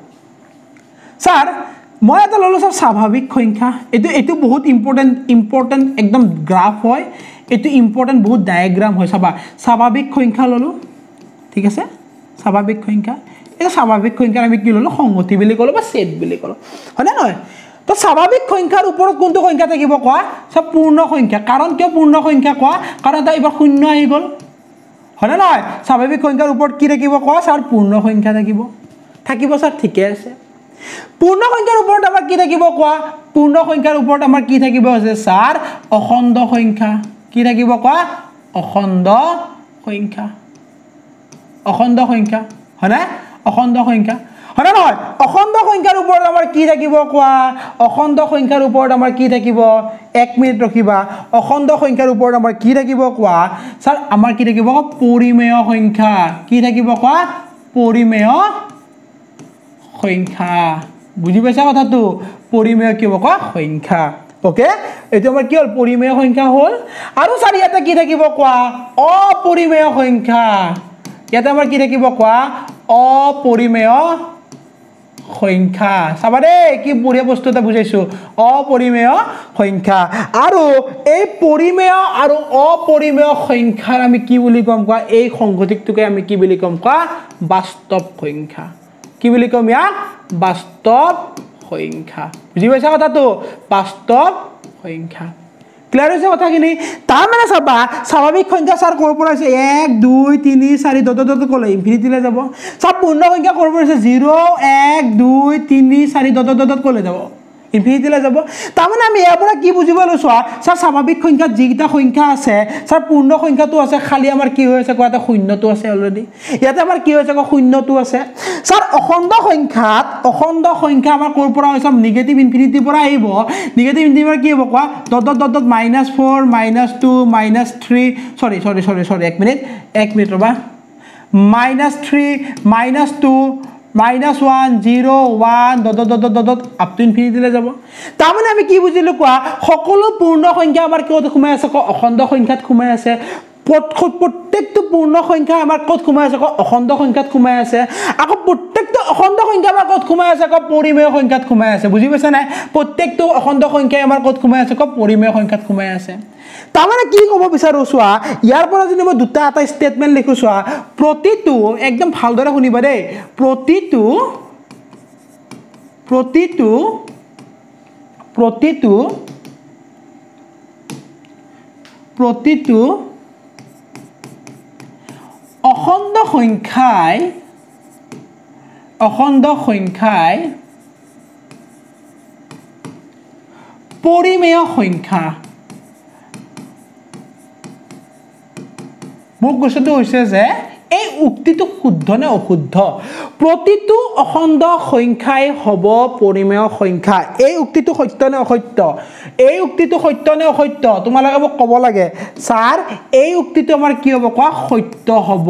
ছাৰ মই এটা ল'লোঁ ছাৰ স্বাভাৱিক সংখ্যা এইটো এইটো বহুত ইম্পৰ্টেণ্ট ইম্পৰ্টেণ্ট একদম গ্ৰাফ হয় এইটো ইম্পৰ্টেণ্ট বহুত ডায়েগ্ৰাম হয় চাবা স্বাভাৱিক সংখ্যা ল'লোঁ ঠিক আছে স্বাভাৱিক সংখ্যা এইটো স্বাভাৱিক সংখ্যাৰ আমি কি ল'লোঁ সংগতি বুলি ক'লোঁ বা ছেট বুলি ক'লোঁ হয়নে নহয় তো স্বাভাৱিক সংখ্যাৰ ওপৰত কোনটো সংখ্যা থাকিব কোৱা চব পূৰ্ণ সংখ্যা কাৰণ কিয় পূৰ্ণ সংখ্যা কোৱা কাৰণ এটা এইবাৰ শূন্য আহি গ'ল হয়নে নহয় স্বাভাৱিক সংখ্যাৰ ওপৰত কি থাকিব কোৱা ছাৰ পূৰ্ণ সংখ্যা থাকিব থাকিব ছাৰ ঠিকে আছে পূৰ্ণ সংখ্যাৰ ওপৰত আমাৰ কি থাকিব কোৱা পূৰ্ণ সংখ্যাৰ ওপৰত আমাৰ কি থাকিব আছে ছাৰ অখণ্ড সংখ্যা কি থাকিব কোৱা অখণ্ড সংখ্যা অখণ্ড সংখ্যা হয়নে অখণ্ড সংখ্যা হয়নে নহয় অখণ্ড সংখ্যাৰ ওপৰত আমাৰ কি থাকিব কোৱা অখণ্ড সংখ্যাৰ ওপৰত আমাৰ কি থাকিব এক মিনিট ৰখিবা অখণ্ড সংখ্যাৰ ওপৰত আমাৰ কি থাকিব কোৱা ছাৰ আমাৰ কি থাকিব পৰিমেয় সংখ্যা কি থাকিব কোৱা পৰিমেয় সংখ্যা বুজি পাইছা কথাটো পৰিমেয় কি হ'ব কোৱা সংখ্যা অ'কে এইটো আমাৰ কি হ'ল পৰিমেয় সংখ্যা হ'ল আৰু ছাৰ ইয়াতে কি থাকিব কোৱা অপৰিমেয় সংখ্যা ইয়াতে আমাৰ কি থাকিব কোৱা অপৰিমেয় সংখ্যা চাবা দেই কি বঢ়িয়া বস্তু এটা বুজাইছো অপৰিমেয় সংখ্যা আৰু এই পৰিমেয় আৰু অপৰিমেয় সংখ্যাৰ আমি কি বুলি ক'ম কোৱা এই সংঘটিকটোকে আমি কি বুলি ক'ম কোৱা বাস্তৱ সংখ্যা কি বুলি ক'ম ইয়াক বাস্তৱ সংখ্যা বুজি পাইছা কথাটো বাস্তৱ সংখ্যা ক্লিয়ার হয়েছে কথাখিনি তাৰমানে চাবা স্বাভাৱিক সংখ্যা ছাৰ ক'ৰ পৰা হৈছে এক দুই তিনি চাৰি দত দত ক'লে ইনফিনিটিলৈ যাব চব পূৰ্ণ সংখ্যা ক'ৰ পৰা হৈছে জিৰ' এক দুই তিনি চাৰি দত দত কলৈ যাব ইনফিনিটিলৈ যাব তাৰমানে আমি ইয়াৰ পৰা কি বুজিব লৈছোঁ আৰু ছাৰ স্বাভাৱিক সংখ্যাত যিকেইটা সংখ্যা আছে ছাৰ পূৰ্ণ সংখ্যাটো আছে খালী আমাৰ কি হৈ আছে কোৱা এটা শূন্যটো আছে অলৰেডি ইয়াতে আমাৰ কি হৈছে কোৱা শূন্যটো আছে ছাৰ অখণ্ড সংখ্যাত অখণ্ড সংখ্যা আমাৰ ক'ৰ পৰা হৈছে নিগেটিভ ইনফিনিটিৰ পৰা আহিব নিগেটিভ ইনফিনিটিৰ পৰা কি হ'ব কোৱা dot dot minus four minus two minus three sorry sorry sorry sorry এক মিনিট এক মিনিট ৰ'বা minus three minus two minus one zero' one dot dot dot up to ইনফিনিটিলৈ যাব তাৰমানে আমি কি বুজিলোঁ কোৱা অখণ্ড সংখ্যাত সোমাই আছে প্ৰত্যেকটো পূৰ্ণ সংখ্যা আমাৰ ক'ত সোমাই আছে আকৌ অখণ্ড সংখ্যাত সোমাই আছে আকৌ প্ৰত্যেকটো অখণ্ড সংখ্যা আমাৰ ক'ত সোমাই আছে আকৌ পৰিমেয় সংখ্যাত সোমাই আছে বুজি পাইছে নাই প্ৰত্যেকটো অখণ্ড সংখ্যাই আমাৰ ক'ত সোমাই আছে আকৌ পৰিমেয় সংখ্যাত সোমাই আছে তাৰমানে কি ক'ব বিচাৰো চোৱা ইয়াৰ পৰা যদি মই দুটা এটা ষ্টেটমেণ্ট লিখোঁ চোৱা প্ৰতিটো একদম ভালদৰে শুনিবা দেই প্ৰতিটো প্ৰতিটো প্ৰতিটো প্ৰতিটো অখণ্ড সংখ্যাই অখণ্ড সংখ্যাই পৰিমেয় সংখ্যা মোৰ কুৱেশ্যনটো হৈছে যে এই উক্তিটো শুদ্ধ নে অশুদ্ধ প্ৰতিটো অখণ্ড সংখ্যাই হ'ব পৰিমেয় সংখ্যা এই উক্তিটো সত্য নে অসত্য এই উক্তিটো সত্য নে অসত্য তোমালোকে মোক ক'ব লাগে ছাৰ এই উক্তিটো আমাৰ কি হ'ব কোৱা সত্য হ'ব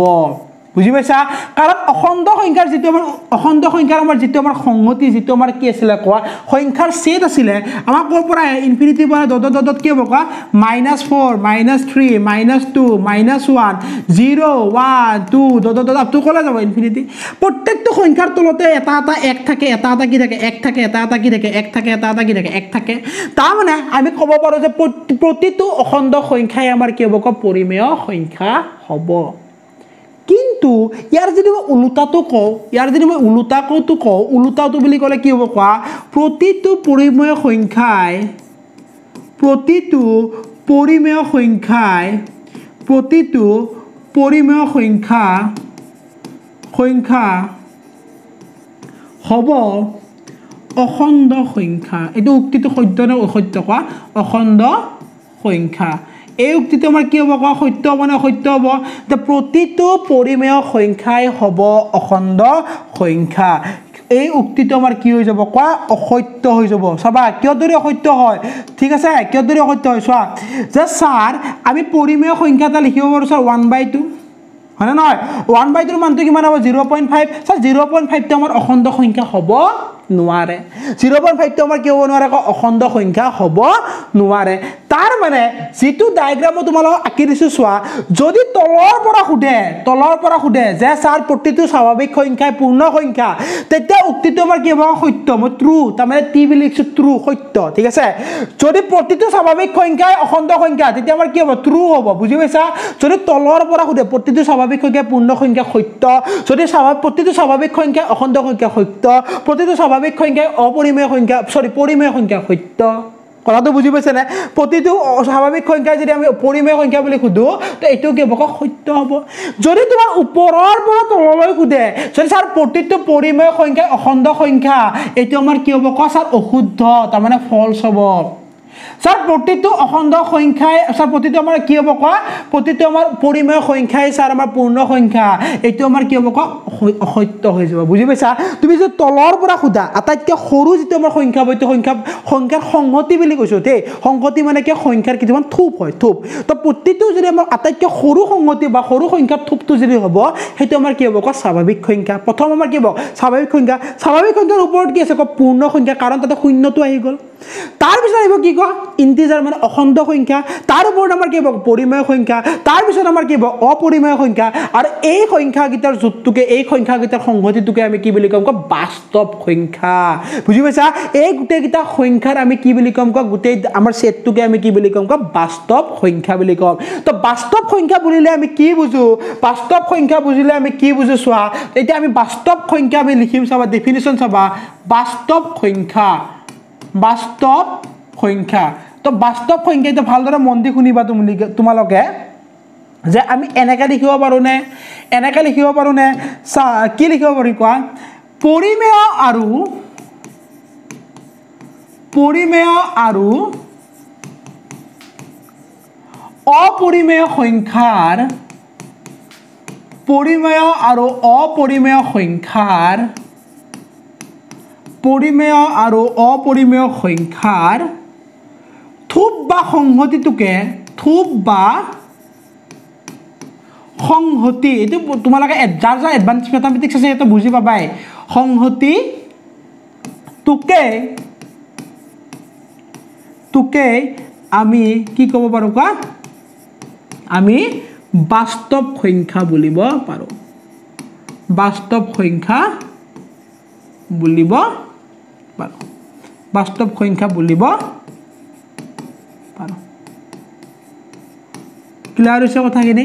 বুজি পাইছা কাৰণ অখণ্ড সংখ্যাৰ যিটো আমাৰ অখণ্ড সংখ্যাৰ আমাৰ যিটো আমাৰ সংহতি যিটো আমাৰ কি আছিলে কোৱা সংখ্যাৰ ছেট আছিলে আমাৰ ক'ৰ পৰা ইনফিনিটিৰ পৰা দদত দদত কি হ'ব কোৱা minus four minus three minus two minus one zero' one two dot dot আপটো ক'লে যাব ইনফিনিটি প্ৰত্যেকটো সংখ্যাৰ তলতে এটা এটা এক থাকে এটা এটা কি থাকে এক থাকে এটা এটা কি থাকে এক থাকে এটা এটা কি থাকে এক থাকে তাৰমানে আমি ক'ব পাৰোঁ যে প্ৰতিটো অখণ্ড সংখ্যাই আমাৰ কি হ'ব কোৱা পৰিমেয় সংখ্যা হ'ব কিন্তু ইয়াৰ যদি মই ওলোটাটো কওঁ ইয়াৰ যদি মই ওলোটা কওঁটো কওঁ ওলোটাটো বুলি ক'লে কি হ'ব কোৱা প্ৰতিটো পৰিমেয় সংখ্যাই প্ৰতিটো পৰিমেয় সংখ্যাই প্ৰতিটো পৰিমেয় সংখ্যা সংখ্যা হ'ব অখণ্ড সংখ্যা এইটো উক্তিটো সত্য নে অসত্য কোৱা অখণ্ড সংখ্যা এই উক্তিটো আমাৰ কি হ'ব কওঁ সত্য হ'ব নে অসত্য হ'ব যে প্ৰতিটো পৰিমেয় সংখ্যাই হ'ব অখণ্ড সংখ্যা এই উক্তিটো আমাৰ কি হৈ যাব কোৱা অসত্য হৈ যাব চাবা কিয়দৰে অসত্য হয় ঠিক আছে কিয়দৰে অসত্য হয় চোৱা যে ছাৰ আমি পৰিমেয় সংখ্যা এটা লিখিব পাৰোঁ ছাৰ ওৱান বাই টু হয়নে নহয় ওৱান বাই টুৰ মানটো কিমান হ'ব zero' point five sir zero' point ফাইভটো আমাৰ অখণ্ড সংখ্যা হ'ব নোৱাৰে জিৰ'বন ফাইভটো আমাৰ কি হ'ব নোৱাৰে আকৌ অখণ্ড সংখ্যা হ'ব নোৱাৰে তাৰমানে যিটো ডায়েগ্ৰাম মই তোমালোকক আঁকি দিছোঁ চোৱা যদি তলৰ পৰা সোধে তলৰ পৰা সোধে যে ছাৰ প্ৰতিটো স্বাভাৱিক সংখ্যাই পূৰ্ণ সংখ্যা তেতিয়া উক্তিটো আমাৰ কি হ'ব সত্য মই ট্ৰু তাৰমানে টি বুলি লিখিছোঁ ট্ৰু সত্য ঠিক আছে যদি প্ৰতিটো স্বাভাৱিক সংখ্যাই অখণ্ড সংখ্যা তেতিয়া আমাৰ কি হ'ব ট্ৰু হ'ব বুজি পাইছা যদি তলৰ পৰা সোধে প্ৰতিটো স্বাভাৱিক সংখ্যাই পূৰ্ণ সংখ্যা সত্য যদি স্বাভাৱিক প্ৰতিটো স্বাভাৱিক সংখ্যাই অখণ্ড সংখ্যা সত্য প্ৰতিটো স্বাভাৱিক স্বাভাৱিক সংখ্যাই অপৰিমেয় সংখ্যা চৰি পৰিমেয় সংখ্যা সত্য কথাটো বুজি পাইছে পাইছেনে প্ৰতিটো অস্বাভাৱিক সংখ্যাই যদি আমি পৰিমেয় সংখ্যা বুলি সোধোঁ তো এইটো কি হ'ব সত্য হ'ব যদি তোমাৰ ওপৰৰ পৰা তললৈ সোধে যদি ছাৰ প্ৰতিটো পৰিমেয় সংখ্যাই অখণ্ড সংখ্যা এইটো আমাৰ কি হ'ব কোৱা ছাৰ অশুদ্ধ তাৰমানে ফলছ হ'ব স্যার প্রতিটি অখণ্ড সংখ্যায় স্যার প্রতিটি আমার কি হব কয় প্রতিটি আমার পরিমেয় সংখ্যায় স্যার আমার পূর্ণ সংখ্যা এই আমার কি হব কয় সত্য হয়ে যাব বুঝি পাইছা তুমি যদি তলরপা সোধা আটাইতকৈ সর যে আমার সংখ্যা হয় সংখ্যা সংখ্যার সংহতি বলে কৈছো দেই সংহতি মানে কি সংখ্যার কিছু থূপ হয় থূপ তো প্রতিটি যদি আমার আটাইতকৈ সর সংহতি বা সর সংখ্যার থূপটা যদি হব সেই আমার কি হব কয় স্বাভাবিক সংখ্যা প্রথম আমার কি হব স্বাভাবিক সংখ্যা স্বাভাবিক সংখ্যার উপর কি আছে কূর্ণ সংখ্যা কারণ তাতে শূন্যটো আহি গল তারপর আহিব কি কয় ইণ্টিজাৰ মানে অখণ্ড সংখ্যা তাৰ ওপৰত আমাৰ কি হ'ব পৰিমেয় সংখ্যা তাৰপিছত আমাৰ কি হ'ব অপৰিমেয় সংখ্যা আৰু এই সংখ্যাকেইটাৰ জোঁটটোকে এই সংখ্যাকেইটাৰ সংহতিটোকে আমি কি বুলি ক'ম কওঁ বাস্তৱ সংখ্যা বুজি পাইছা এই গোটেইকেইটা সংখ্যাৰ আমি কি বুলি ক'ম কওঁ গোটেই আমাৰ চেটটোকে আমি কি বুলি ক'ম কওঁ বাস্তৱ সংখ্যা বুলি ক'ম তো বাস্তৱ সংখ্যা বুলিলে আমি কি বুজোঁ বাস্তৱ সংখ্যা বুজিলে আমি কি বুজোঁ চোৱা এতিয়া আমি বাস্তৱ সংখ্যা আমি লিখিম চাবা ডেফিনেশ্যন চাবা বাস্তৱ সংখ্যা বাস্তৱ সংখ্যা তো বাস্তৱ সংখ্যা এতিয়া ভালদৰে মন দি শুনিবা তুমি তোমালোকে যে আমি এনেকৈ লিখিব পাৰোঁনে এনেকৈ লিখিব পাৰোঁনে চা কি লিখিব পাৰি কোৱা পৰিমেয় আৰু পৰিমেয় আৰু অপৰিমেয় সংখ্যাৰ পৰিমেয় আৰু অপৰিমেয় সংখ্যাৰ পৰিমেয় আৰু অপৰিমেয় সংখ্যাৰ থোপ বা সংহতিটোকে থোপ বা সংহতি এইটো তোমালোকে যাৰ যাৰ এডভান্স মেথামেটিক্স আছে সেইটো বুজি পাবাই সংহতি তোকে তোকে আমি কি ক'ব পাৰোঁ কোৱা আমি বাস্তৱ সংখ্যা বুলিব পাৰোঁ বাস্তৱ সংখ্যা বুলিব পাৰোঁ বাস্তৱ সংখ্যা বুলিব পাৰোঁ পাৰোঁ ক্লিয়াৰ হৈছে কথাখিনি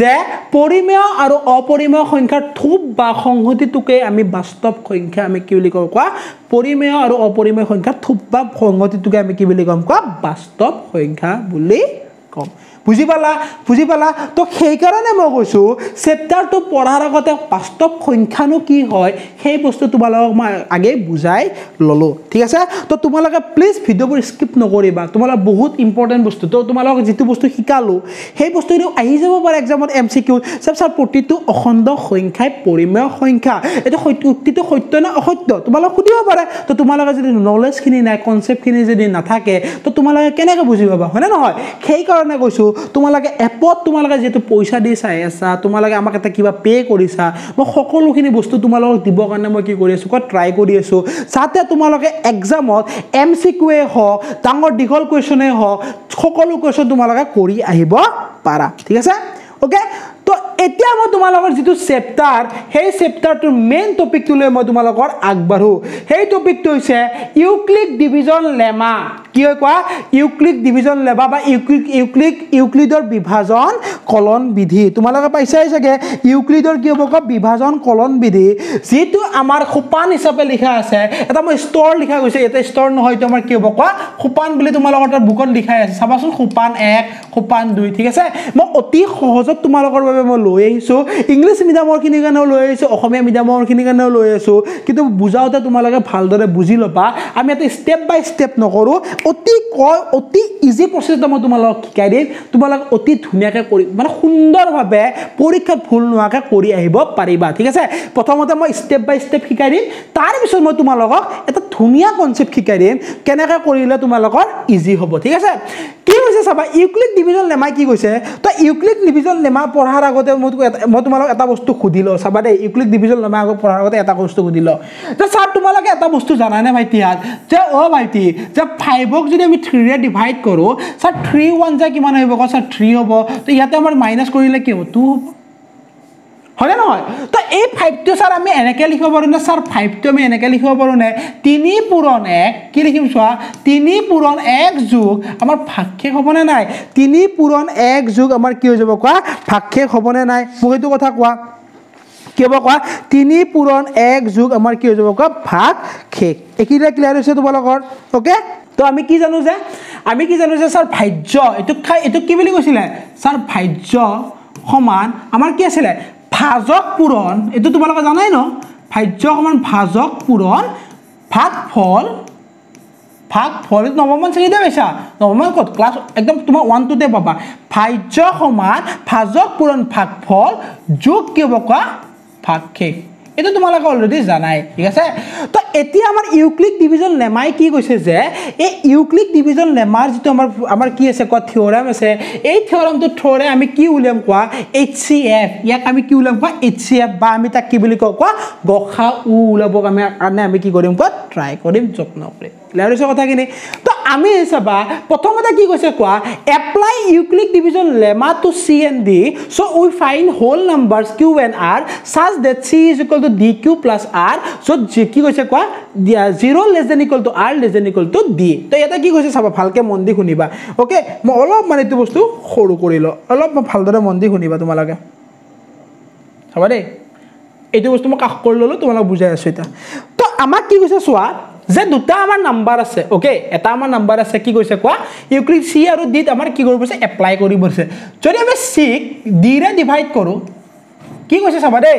যে পৰিমেয় আৰু অপৰিমেয় সংখ্যাৰ থোপ বা সংহতিটোকে আমি বাস্তৱ সংখ্যা আমি কি বুলি কওঁ কোৱা পৰিমেয় আৰু অপৰিমেয় সংখ্যাৰ থোপ বা সংহতিটোকে আমি কি বুলি ক'ম কোৱা বাস্তৱ সংখ্যা বুলি ক'ম বুজি পালা বুজি পালা তো সেইকাৰণে মই কৈছোঁ চেপ্তাৰটো পঢ়াৰ আগতে বাস্তৱ সংখ্যানো কি হয় সেই বস্তু তোমালোকক মই আগেই বুজাই ল'লোঁ ঠিক আছে তো তোমালোকে প্লিজ ভিডিঅ'বোৰ স্কিপ নকৰিবা তোমালোক বহুত ইম্পৰ্টেণ্ট বস্তু তো তোমালোকক যিটো বস্তু শিকালোঁ সেই বস্তুটো আহি যাব পাৰে একজামত এম চি কিউ চাব চাৰ প্ৰতিটো অখণ্ড সংখ্যাই পৰিমেয় সংখ্যা এইটো সত্য উক্তিটো সত্য নে অসত্য তোমালোক সুধিব পাৰে তো তোমালোকে যদি নলেজখিনি নাই কনচেপ্টখিনি যদি নাথাকে তো তোমালোকে কেনেকৈ বুজি পাবা হয়নে নহয় সেইকাৰণে কৈছোঁ তোমালোকে এপত তোমালোকে যিহেতু পইচা দি চাই আছা তোমালোকে আমাক এটা কিবা পে' কৰিছা মই সকলোখিনি বস্তু তোমালোকক দিবৰ কাৰণে মই কি কৰি আছোঁ কয় ট্ৰাই কৰি আছোঁ যাতে তোমালোকে এক্সামত এম চি কিউৱে হওক ডাঙৰ দীঘল কুৱেশ্যনেই হওক সকলো কুৱেশ্যন তোমালোকে কৰি আহিব পাৰা ঠিক আছে অ'কে তো এতিয়া মই তোমালোকৰ যিটো চেপ্টাৰ সেই চেপ্টাৰটোৰ মেইন টপিকটো লৈ মই তোমালোকৰ আগবাঢ়োঁ সেই টপিকটো হৈছে ইউক্লিক ডিভিজন লেমা কি হয় কোৱা ইউক্লিক ডিভিজন লেমা বা ইউক্লিক ইউক্লিক ইউক্লিডৰ বিভাজন কলন বিধি তোমালোকে পাইছাই চাগে ইউক্লিডৰ কি হ'ব কোৱা বিভাজন কলন বিধি যিটো আমাৰ সোপান হিচাপে লিখা আছে এটা মই স্তৰ লিখা গৈছে এটা স্তৰ নহয় এইটো আমাৰ কি হ'ব কোৱা সোপান বুলি তোমালোকৰ তাত বুকত লিখাই আছে চাবাচোন সোপান এক সোপান দুই ঠিক আছে মই অতি সহজত তোমালোকৰ বাবে বাবে মই লৈ আহিছোঁ ইংলিছ মিডিয়ামৰ মিডিয়ামৰখিনিৰ কাৰণেও লৈ আহিছোঁ অসমীয়া মিডিয়ামৰখিনিৰ কাৰণেও লৈ আহিছোঁ কিন্তু বুজাওঁতে তোমালোকে ভালদৰে বুজি ল'বা আমি এটা ষ্টেপ বাই ষ্টেপ নকৰোঁ অতি কম অতি ইজি প্ৰচেছটো মই তোমালোকক শিকাই দিম তোমালোক অতি ধুনীয়াকৈ কৰি মানে সুন্দৰভাৱে পৰীক্ষাত ভুল নোহোৱাকৈ কৰি আহিব পাৰিবা ঠিক আছে প্ৰথমতে মই ষ্টেপ বাই ষ্টেপ শিকাই দিম তাৰপিছত মই তোমালোকক এটা ধুনীয়া কনচেপ্ট শিকাই দিম কেনেকৈ কৰিলে তোমালোকৰ ইজি হ'ব ঠিক আছে কি হৈছে চাবা ইউক্লিক ডিভিজন লেমাই কি কৈছে তো ইউক্লিড ডিভিজন লেমা পঢ়া পঢ়াৰ আগতে মই মই তোমালোক এটা বস্তু সুধিলোঁ চাবা দেই ইউক্লিক ডিভিজন নমাই আগত পঢ়াৰ আগতে এটা বস্তু সুধিলোঁ যে ছাৰ তোমালোকে এটা বস্তু জানানে ভাইটিহঁত যে অ' ভাইটি যে ফাইভক যদি আমি থ্ৰীৰে ডিভাইড কৰোঁ ছাৰ থ্ৰী ওৱান যে কিমান হ'ব ছাৰ থ্ৰী হ'ব তো ইয়াতে আমাৰ মাইনাছ কৰিলে কি হ'ব টু হ'ব হয়নে নহয় তো এই ফাইভটো ছাৰ আমি এনেকৈ লিখিব পাৰোঁনে ছাৰ ফাইভটো আমি এনেকৈ লিখিব পাৰোঁনে তিনি পূৰণ এক কি লিখিম চোৱা তিনি পূৰণ এক যোগ আমাৰ ভাগশেষ হ'বনে নাই তিনি পূৰণ এক যোগ আমাৰ কি হৈ যাব কোৱা ভাগশেষ হ'বনে নাই মোক সেইটো কথা কোৱা কি হ'ব কোৱা তিনি পূৰণ এক যোগ আমাৰ কি হৈ যাব কোৱা ভাগ শেষ এইকেইটা ক্লিয়াৰ হৈছে তোমালোকৰ অ'কে তো আমি কি জানো যে আমি কি জানো যে ছাৰ ভাৰ্য এইটো খাই এইটো কি বুলি কৈছিলে ছাৰ ভাৰ্য সমান আমাৰ কি আছিলে ভাজক পূৰণ এইটো তোমালোকে জানাই ন ভাজ্য সমান ভাজক পূৰণ ভাগ ফল ভাগ ফল এইটো নৱমান শ্ৰেণীতে পাইছা নৱমান ক'ত ক্লাছ একদম তোমাৰ ওৱান টুতে পাবা ভাজ্য সমান ভাজক পূৰণ ভাগ ফল যোগ কোৱা ভাগ শেষ এইটো তোমালোকে অলৰেডি জানাই ঠিক আছে তো এতিয়া আমাৰ ইউক্লিক ডিভিজন লেমাই কি কৈছে যে এই ইউক্লিক ডিভিজন লেমাৰ যিটো আমাৰ আমাৰ কি আছে কোৱা থিয়ৰাম আছে এই থিয়ৰামটো থ্ৰৰে আমি কি উলিয়াম কোৱা এইচ চি এফ ইয়াক আমি কি উলিয়াম কোৱা এইচ চি এফ বা আমি তাক কি বুলি কওঁ কোৱা গসা উ ওলাবৰ কাৰণে আমি কি কৰিম কোৱা ট্ৰাই কৰিম যত্ন কৰিম লাৰিছে কথাখিনি তো আমি চাবা প্ৰথমতে কি কৈছে কোৱা apply Euclid division lemma to C and D so' we find whole number Q and R such that C is equal to dq plus r so ki koise kwa zero less than equal to r less than equal to d to eta ki koise saba phalke mon di khuniba okay mo olop mane tu bostu khoru korilo olop phal dore mon di khuniba tumalage saba re etu bostu mo kakh korilo tumalage bujhay asu eta to ama ki koise swa যে দুটা আমাৰ number আছে okay এটা আমাৰ number আছে কি কৈছে কোৱা ইউক্লিড চি আৰু ডিত আমাৰ কি কৰিব পাৰিছে এপ্লাই কৰিব পাৰিছে যদি আমি চিক ডিৰে ডিভাইড কৰোঁ কি কৈছে চাবা দেই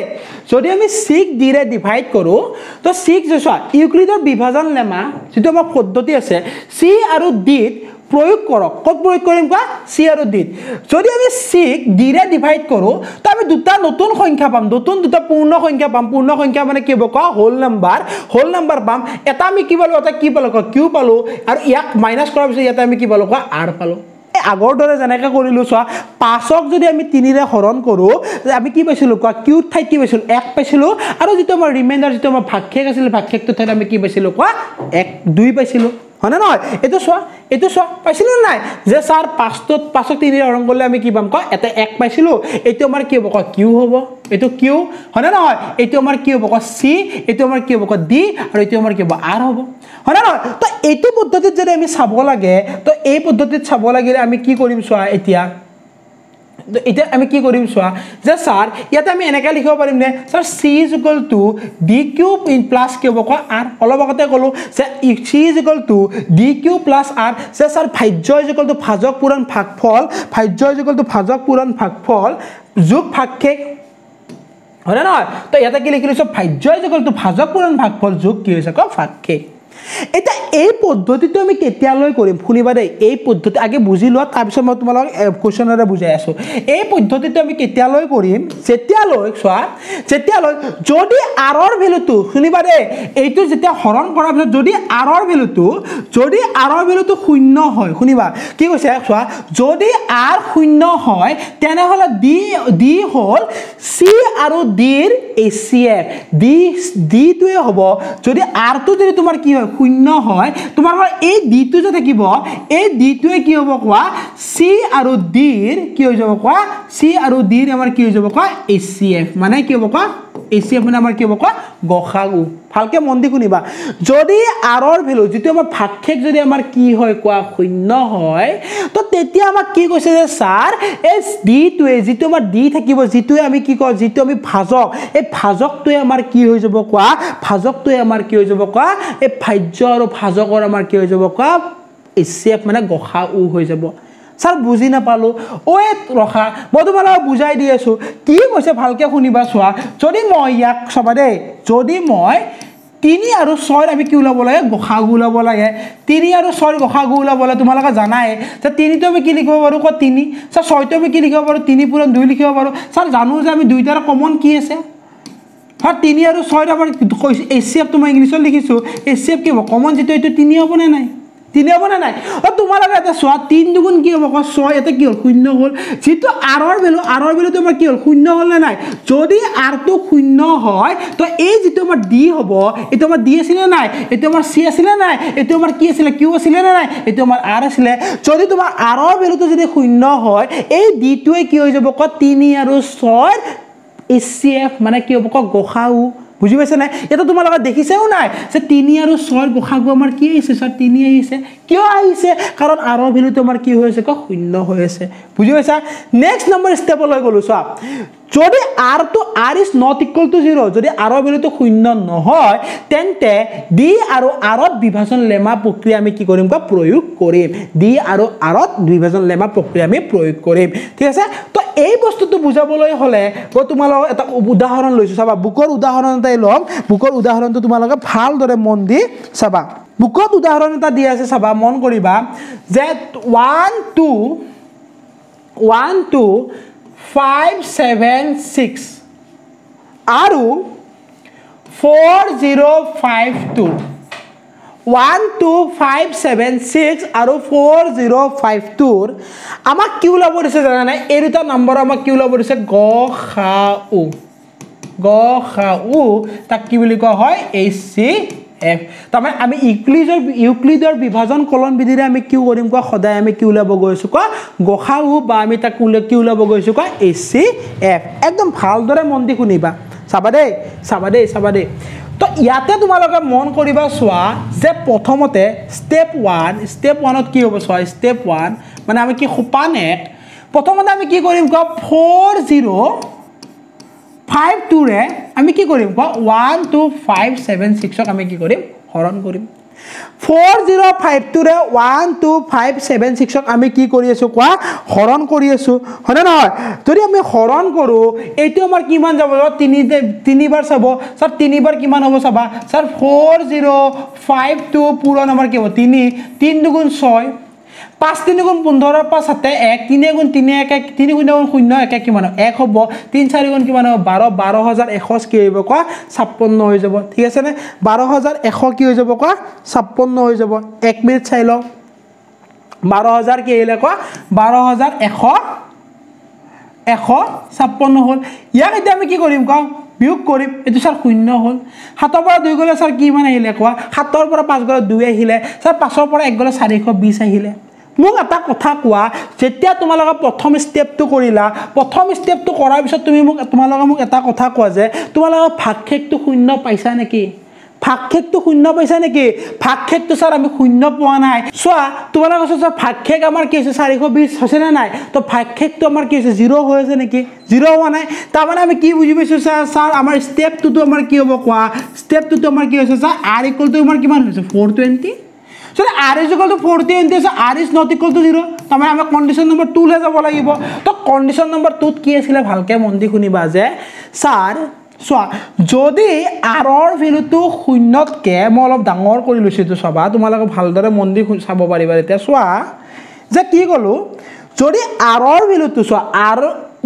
যদি আমি চিক ডিৰে ডিভাইড কৰোঁ তো চিক যে চোৱা ইউক্লিডৰ বিভাজন লেমা যিটো আমাৰ পদ্ধতি আছে চি আৰু ডিত প্ৰয়োগ কৰক ক'ত প্ৰয়োগ কৰিম কোৱা চি আৰু ডিত যদি আমি চিক ডিৰে ডিভাইড কৰোঁ তো আমি দুটা নতুন সংখ্যা পাম নতুন দুটা পূৰ্ণ সংখ্যা পাম পূৰ্ণ সংখ্যা মানে কি হ'ব কোৱা হোল নাম্বাৰ হোল নাম্বাৰ পাম এটা আমি কি পালোঁ এটা কি পালোঁ কোৱা কিউ পালোঁ আৰু ইয়াক মাইনাছ কৰাৰ পিছত ইয়াতে আমি কি পালোঁ কোৱা আৰ পালোঁ আগৰ দৰে যেনেকৈ কৰিলোঁ চোৱা পাঁচক যদি আমি তিনিৰে হৰণ কৰোঁ আমি কি পাইছিলোঁ কোৱা কিউ ঠাইত কি পাইছিলোঁ এক পাইছিলোঁ আৰু যিটো আমাৰ ৰিমাইণ্ডাৰ যিটো আমাৰ ভাগশেষ আছিল ভাগশেষটোৰ ঠাইত আমি কি পাইছিলোঁ কোৱা এক দুই পাইছিলোঁ হয়নে নহয় এইটো চোৱা এইটো চোৱা পাইছিলোঁ নাই যে ছাৰ পাঁচটোত পাঁচত তিনি হৰণ কৰিলে আমি কি পাম কয় এটা এক পাইছিলোঁ এইটো আমাৰ কি হ'ব কয় কিউ হ'ব এইটো কিউ হয়নে নহয় এইটো আমাৰ কি হ'ব কয় চি এইটো আমাৰ কি হ'ব কয় ডি আৰু এইটো আমাৰ কি হ'ব আৰ হ'ব হয়নে নহয় তো এইটো পদ্ধতিত যদি আমি চাব লাগে তো এই পদ্ধতিত চাব লাগিলে আমি কি কৰিম চোৱা এতিয়া তো এতিয়া আমি কি কৰিম চোৱা যে ছাৰ ইয়াতে আমি এনেকৈ লিখিব পাৰিমনে sir C is equal to D cube in plus cube কোৱা আৰ অলপ আগতে ক'লোঁ যে C is equal to D cube plus R যে ছাৰ ভাজ্য ইজ ইকুৱেল টু ভাজক পূৰণ ভাগ ফল ভাজ্য ইজ ইকুৱেল টু ভাজক পূৰণ ভাগ ফল যোগ ভাগশেষ হয়নে নহয় তো ইয়াতে কি লিখি লৈছোঁ ভাজ্য ইজ ইকুৱেল টু ভাজক পূৰণ ভাগ ফল যোগ কি হৈছে কওক ভাগশেষ এতিয়া এই পদ্ধতিটো আমি কেতিয়ালৈ কৰিম শুনিবা দেই এই পদ্ধতি আগে বুজি লোৱা তাৰপিছত মই তোমালোকক কুৱেশ্যনেৰে বুজাই আছোঁ এই পদ্ধতিটো আমি কেতিয়ালৈ কৰিম যেতিয়ালৈ চোৱা যেতিয়ালৈ যদি আৰৰ ভেলুটো শুনিবা দেই এইটো যেতিয়া হৰণ কৰাৰ পিছত যদি আৰৰ ভেলুটো যদি আৰৰ ভেলুটো শূন্য হয় শুনিবা কি কৈছে চোৱা যদি আৰ শূন্য হয় তেনেহ'লে ডি ডি হ'ল চি আৰু ডিৰ এ চি এফ ডি ডিটোৱে হ'ব যদি আৰটো যদি তোমাৰ কি হয় শূন্য হয় হয় এই ডি টো যে থাকিব এই ডি ডিটোৱে কি হ'ব কোৱা চি আৰু ডিৰ কি হৈ যাব কোৱা চি আৰু ডিৰ আমাৰ কি হৈ যাব কোৱা এ চি এফ মানে কি হ'ব কোৱা এ চি এফ মানে আমাৰ কি হ'ব কোৱা গ সা ভালকে মন দি শুনিবা যদি আৰৰ ভেলু যিটো আমাৰ ভাষেক যদি আমাৰ কি হয় কোৱা শূন্য হয় তো তেতিয়া আমাক কি কৈছে যে ছাৰ এই ডিটোৱে যিটো আমাৰ ডি থাকিব যিটোৱে আমি কি কওঁ যিটো আমি ভাজক এই ভাজকটোৱে আমাৰ কি হৈ যাব কোৱা ভাজকটোৱে আমাৰ কি হৈ যাব কোৱা এই ভাজ্য আৰু ভাজকৰ আমাৰ কি হৈ যাব কোৱা এচিয়াক মানে গসা উ হৈ যাব ছাৰ বুজি নাপালোঁ ঐ ৰখা মই তোমাৰ আৰু বুজাই দি আছোঁ কি কৈছে ভালকৈ শুনিবা চোৱা যদি মই ইয়াক চাবা দেই যদি মই তিনি আৰু ছয়ৰ আমি কি ওলাব লাগে গোসাগু ওলাব লাগে তিনি আৰু ছয়ৰ গোসাগু ওলাব লাগে তোমালোকে জানাই ছাৰ তিনিটো আমি কি লিখিব পাৰোঁ ক তিনি ছাৰ ছয়টো আমি কি লিখিব পাৰোঁ তিনি পূৰণ দুই লিখিব পাৰোঁ ছাৰ জানো যে আমি দুইটাৰ কমন কি আছে ছাৰ তিনি আৰু ছয়ৰ আমাৰ কৈছোঁ এ চি এফটো মই ইংলিছত লিখিছোঁ এ চি এফ কি হ'ব কমন যিটো এইটো তিনি হ'বনে নাই তিনি হ'ব নে নাই অ তোমালোকে এতিয়া চোৱা তিনি দুগুণ কি হ'ব কোৱা ছয় এতিয়া কি হ'ল শূন্য হ'ল যিটো আৰৰ ভেলু আৰৰ ভেলুটো আমাৰ কি হ'ল শূন্য হ'ল নে নাই যদি আৰটো শূন্য হয় তো এই যিটো আমাৰ ডি হ'ব এইটো আমাৰ ডি আছিলে নাই এইটো আমাৰ চি আছিলে নাই এইটো আমাৰ কি আছিলে কিউ আছিলে নে নাই এইটো আমাৰ আৰ আছিলে যদি তোমাৰ আৰৰ ভেলুটো যদি শূন্য হয় এই ডিটোৱে কি হৈ যাব কোৱা তিনি আৰু ছয় এ চি এফ মানে কি হ'ব কোৱা গোসাউ বুজি নাই পাইছেনে তোমাৰ লগত দেখিছেও নাই যে তিনি আৰু ছয়ৰ গোসাগু আমাৰ কি আহিছে ছাৰ তিনি আহিছে কিয় আহিছে কাৰণ আৰৰ ভেলুটো আমাৰ কি হৈ আছে কওক শূন্য হৈ আছে বুজি পাইছা নেক্সট নম্বৰ ষ্টেপলৈ গলো চোৱা যদি আৰটো R is not equal to zero' যদি আৰৰ ভেলুটো শূন্য নহয় তেন্তে ডি আৰু আৰত বিভাজন লেমা প্ৰক্ৰিয়া আমি কি কৰিম বা প্ৰয়োগ কৰিম ডি আৰু আৰত বিভাজন লেমা প্ৰক্ৰিয়া আমি প্ৰয়োগ কৰিম ঠিক আছে তো এই বস্তুটো বুজাবলৈ হ'লে মই তোমালোকক এটা উদাহৰণ লৈছোঁ চাবা বুকৰ উদাহৰণ এটাই ল'ম বুকৰ উদাহৰণটো তোমালোকে ভালদৰে মন দি চাবা বুকত উদাহৰণ এটা দি আছে চাবা মন কৰিবা যে one two one two five seven six আৰু four zero' five two one two five seven six আৰু ফ'ৰ জিৰ' ফাইভ টুৰ আমাক কিউ ল'ব দিছে জানানে এই দুটা নম্বৰ আমাক কিউ ল'ব দিছে গ সা উ গ সা উ তাক কি বুলি কোৱা হয় এইচ চি এফ তাৰমানে আমি ইউক্লিজৰ ইউক্লিডৰ বিভাজন কলন বিধিৰে আমি কি কৰিম কোৱা সদায় আমি কি ওলাব গৈছোঁ কোৱা গোসা উ বা আমি তাক ওলাই কি ওলাব গৈছোঁ কোৱা এ চি এফ একদম ভালদৰে মন দি শুনিবা চাবা দেই চাবা দেই চাবা দেই তো ইয়াতে তোমালোকে মন কৰিবা চোৱা যে প্ৰথমতে ষ্টেপ ওৱান ষ্টেপ ওৱানত কি হ'ব চোৱা ষ্টেপ ওৱান মানে আমি কি সোপান এক প্ৰথমতে আমি কি কৰিম কোৱা ফ'ৰ জিৰ' ফাইভ টুৰে আমি কি কৰিম কওক ওৱান টু ফাইভ ছেভেন ছিক্সক আমি কি কৰিম হৰণ কৰিম ফ'ৰ জিৰ' ফাইভ টুৰে ওৱান টু ফাইভ ছেভেন ছিক্সক আমি কি কৰি আছোঁ কোৱা হৰণ কৰি আছোঁ হয়নে নহয় যদি আমি হৰণ কৰোঁ এইটো আমাৰ কিমান যাব তিনি তিনিবাৰ চাব ছাৰ তিনিবাৰ কিমান হ'ব চাবা sir four zero' five two পূৰণ আমাৰ কি হ'ব তিনি তিনি দুগুণ ছয় পাঁচ তিনি গুণ পোন্ধৰৰ পাছতে এক তিনি গুণ তিনি এক এক তিনি শূন্য গুণ শূন্য এক এক কিমান এক হ'ব তিনি চাৰি গুণ কিমান হ'ব বাৰ বাৰ হাজাৰ এশ কি হ'ব কোৱা ছাপন্ন হৈ যাব ঠিক আছেনে বাৰ হাজাৰ এশ কি হৈ যাব কোৱা ছাপন্ন হৈ যাব এক মিনিট চাই লওঁ বাৰ হাজাৰ কি আহিলে কোৱা বাৰ হাজাৰ এশ এশ ছাপন্ন হ'ল ইয়াক এতিয়া আমি কি কৰিম কওঁ বিয়োগ কৰিম এইটো ছাৰ শূন্য হ'ল সাতৰ পৰা দুই গ'লে ছাৰ কিমান আহিলে কোৱা সাতৰ পৰা পাঁচ গ'লে দুই আহিলে ছাৰ পাঁচৰ পৰা এক গ'লে চাৰিশ বিছ আহিলে মোক এটা কথা কোৱা যেতিয়া তোমালোকে প্ৰথম ষ্টেপটো কৰিলা প্ৰথম ষ্টেপটো কৰাৰ পিছত তুমি মোক তোমালোকে মোক এটা কথা কোৱা যে তোমালোকে ভাগশেষটো শূন্য পাইছা নেকি ভাগ খেকটো শূন্য পাইছা নেকি খেকটো ছাৰ আমি শূন্য পোৱা নাই চোৱা তোমালোকৰ ওচৰত খেক আমাৰ কি হৈছে চাৰিশ বিছ হৈছে নে নাই তো ভাগশেষটো আমাৰ কি হৈছে জিৰ' হৈ আছে নেকি জিৰ' হোৱা নাই তাৰমানে আমি কি বুজি পাইছোঁ ছাৰ ছাৰ আমাৰ ষ্টেপটোতো আমাৰ কি হ'ব কোৱা ষ্টেপটোতো আমাৰ কি হৈছে ছাৰ আৰ ইকুৱেলটো আমাৰ কিমান হৈছে ফ'ৰ টুৱেণ্টি সেই R S equal to forty এন টি আছে R S not equal to zero' তাৰমানে আমাৰ কণ্ডিশ্যন নম্বৰ টুলৈ যাব লাগিব তো কণ্ডিশ্যন নম্বৰ টুত কি আছিলে ভালকৈ মন দি শুনিবা যে ছাৰ চোৱা যদি আৰৰ ভেলুটো শূন্যতকৈ মই অলপ ডাঙৰ কৰি লৈছোঁ চাবা তোমালোকে ভালদৰে মন দি চাব পাৰিবা এতিয়া চোৱা যে কি ক'লোঁ যদি আৰৰ ভেলুটো চোৱা R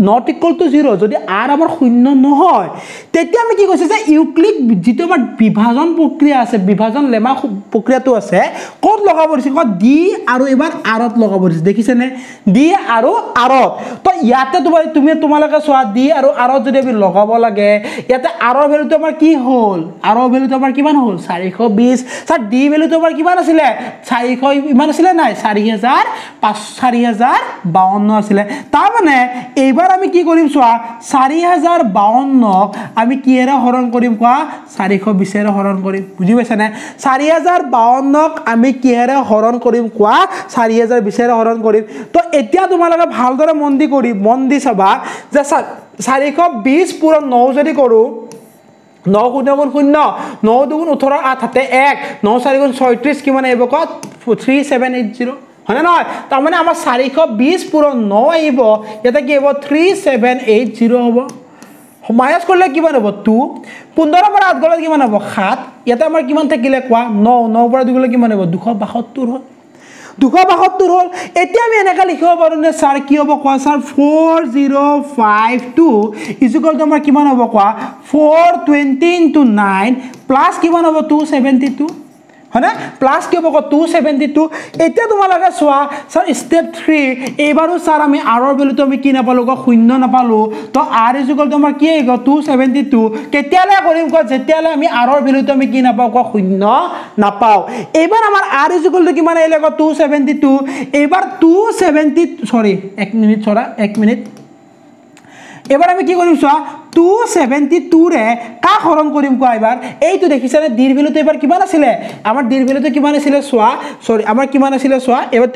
not equal to zero' যদি আৰ আমাৰ শূন্য নহয় তেতিয়া আমি কি কৈছোঁ যে ইউক্লিড যিটো আমাৰ বিভাজন প্ৰক্ৰিয়া আছে বিভাজন লেমা প্ৰক্ৰিয়াটো আছে ক'ত লগাব দিছে ক'ত ডি আৰু এইবাৰ আঁৰত লগাব দিছে দেখিছেনে ডি আৰু আঁৰত তো ইয়াতে তোমাৰ তুমি তোমালোকে চোৱা ডি আৰু আঁৰত যদি আমি লগাব লাগে ইয়াতে আঁৰৰ ভেলুটো আমাৰ কি হ'ল আঁৰৰ ভেলুটো আমাৰ কিমান হ'ল চাৰিশ বিছ ছাৰ ডি ভেলুটো আমাৰ কিমান আছিলে চাৰিশ ইমান আছিলে নাই চাৰি হেজাৰ পাঁচ চাৰি হেজাৰ বাৱন্ন আছিলে তাৰমানে এইবাৰ এবাৰ আমি কি কৰিম চোৱা চাৰি হাজাৰ বাৱন্নক আমি কিহেৰে হৰণ কৰিম কোৱা চাৰিশ বিছেৰে হৰণ কৰিম বুজি পাইছেনে চাৰি হাজাৰ বাৱন্নক আমি কিহেৰে হৰণ কৰিম কোৱা চাৰি হাজাৰ বিছেৰে হৰণ কৰিম তো এতিয়া তোমালোকে ভালদৰে মন দি কৰি মন দি চাবা যে চাৰিশ বিছ পূৰণ ন যদি কৰোঁ ন শূন্য গুণ শূন্য ন দুগুণ ওঠৰ আঠ হাতে এক ন চাৰি গুণ ছয়ত্ৰিছ কিমান আহিব কওক থ্ৰী ছেভেন এইট জিৰ' হয়নে নহয় তাৰমানে আমাৰ চাৰিশ বিছ পূৰণ ন আহিব ইয়াতে কি হ'ব থ্ৰী ছেভেন এইট জিৰ' হ'ব মাইনাছ কৰিলে কিমান হ'ব টু পোন্ধৰৰ পৰা আঠ গ'লে কিমান হ'ব সাত ইয়াতে আমাৰ কিমান থাকিলে কোৱা ন ন পৰা দুই গ'লে কিমান হ'ব দুশ বাসত্তৰ হ'ল দুশ বাসত্তৰ হ'ল এতিয়া আমি এনেকৈ লিখিব পাৰোঁনে ছাৰ কি হ'ব কোৱা sir four zero' five two ইজুকলটো আমাৰ কিমান হ'ব কোৱা four twenty into nine plus কিমান হ'ব টু ছেভেণ্টি টু হয়নে প্লাছ কি হ'ব আকৌ টু ছেভেণ্টি টু এতিয়া তোমালোকে চোৱা ছাৰ ষ্টেপ থ্ৰী এইবাৰো ছাৰ আমি আৰৰ ভেলুটো আমি কি নাপালোঁ কওঁ শূন্য নাপালোঁ তো আৰ ইজুকেলটো আমাৰ কি আহিব টু ছেভেণ্টি টু কেতিয়ালৈ কৰিম কোৱা যেতিয়ালৈ আমি আৰৰ ভেলুটো আমি কি নাপাওঁ কওঁ শূন্য নাপাওঁ এইবাৰ আমাৰ আৰ ইজুকেলটো কিমান আহিলে কওঁ টু ছেভেণ্টি টু এইবাৰ টু ছেভেণ্টি চৰি এক মিনিট চৰা এক মিনিট এবার আমি কি করিম চা টু সেভেন্টি টু রে কা হরণ করিম কোয়া এবার এইটো দেখিছা না দীর্ভিলুতে এবার কিমান আছিলে আমার দীর্ভিলুতে কিমান আছিলে চোয়া সরি আমার কিমান আছিলে চোয়া এবার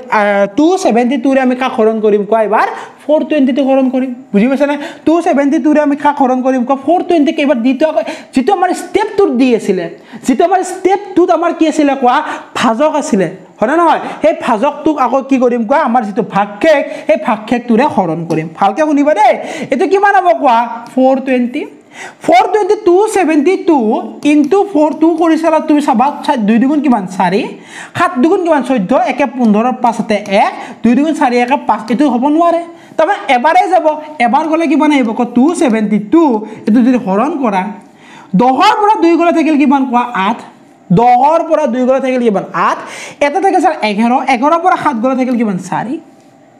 টু সেভেন্টি টু রে আমি কা হরণ করিম কোয়া এবার ফোর টুয়েন্টিতে হরণ করিম বুঝি পাইছে না টু সেভেন্টি টু রে আমি কা হরণ করিম কোয়া ফোর টুয়েন্টিকে এবার দ্বিতীয় যিটো আমার স্টেপ টুত দি আছিলে যিটো আমার স্টেপ টুত আমার কি আছিলে কোয়া ভাজক আছিলে হয়নে নহয় সেই ভাজকটোক আকৌ কি কৰিম কোৱা আমাৰ যিটো ভাগশেষ সেই ভাগশেষটোৰে হৰণ কৰিম ভালকৈ শুনিবা দেই এইটো কিমান হ'ব কোৱা four twenty four twenty two seventy two into four two কৰি চালা তুমি চাবা দুই দুগুণ কিমান চাৰি সাত দুগুণ কিমান চৈধ্য একে পোন্ধৰৰ পাছতে এক দুই দুগুণ চাৰি একে পাঁচ এইটো হ'ব নোৱাৰে তাৰমানে এবাৰেই যাব এবাৰ গ'লে কিমান আহিব কোৱা টু ছেভেণ্টি টু এইটো যদি হৰণ কৰা দহৰ পৰা দুই গ'লে থাকিলে কিমান কোৱা আঠ দহৰ পৰা দুই ঘৰ থাকিল কিমান আঠ এটা থাকিল ছাৰ এঘাৰ এঘাৰৰ পৰা সাত ঘৰ থাকিল কিমান চাৰি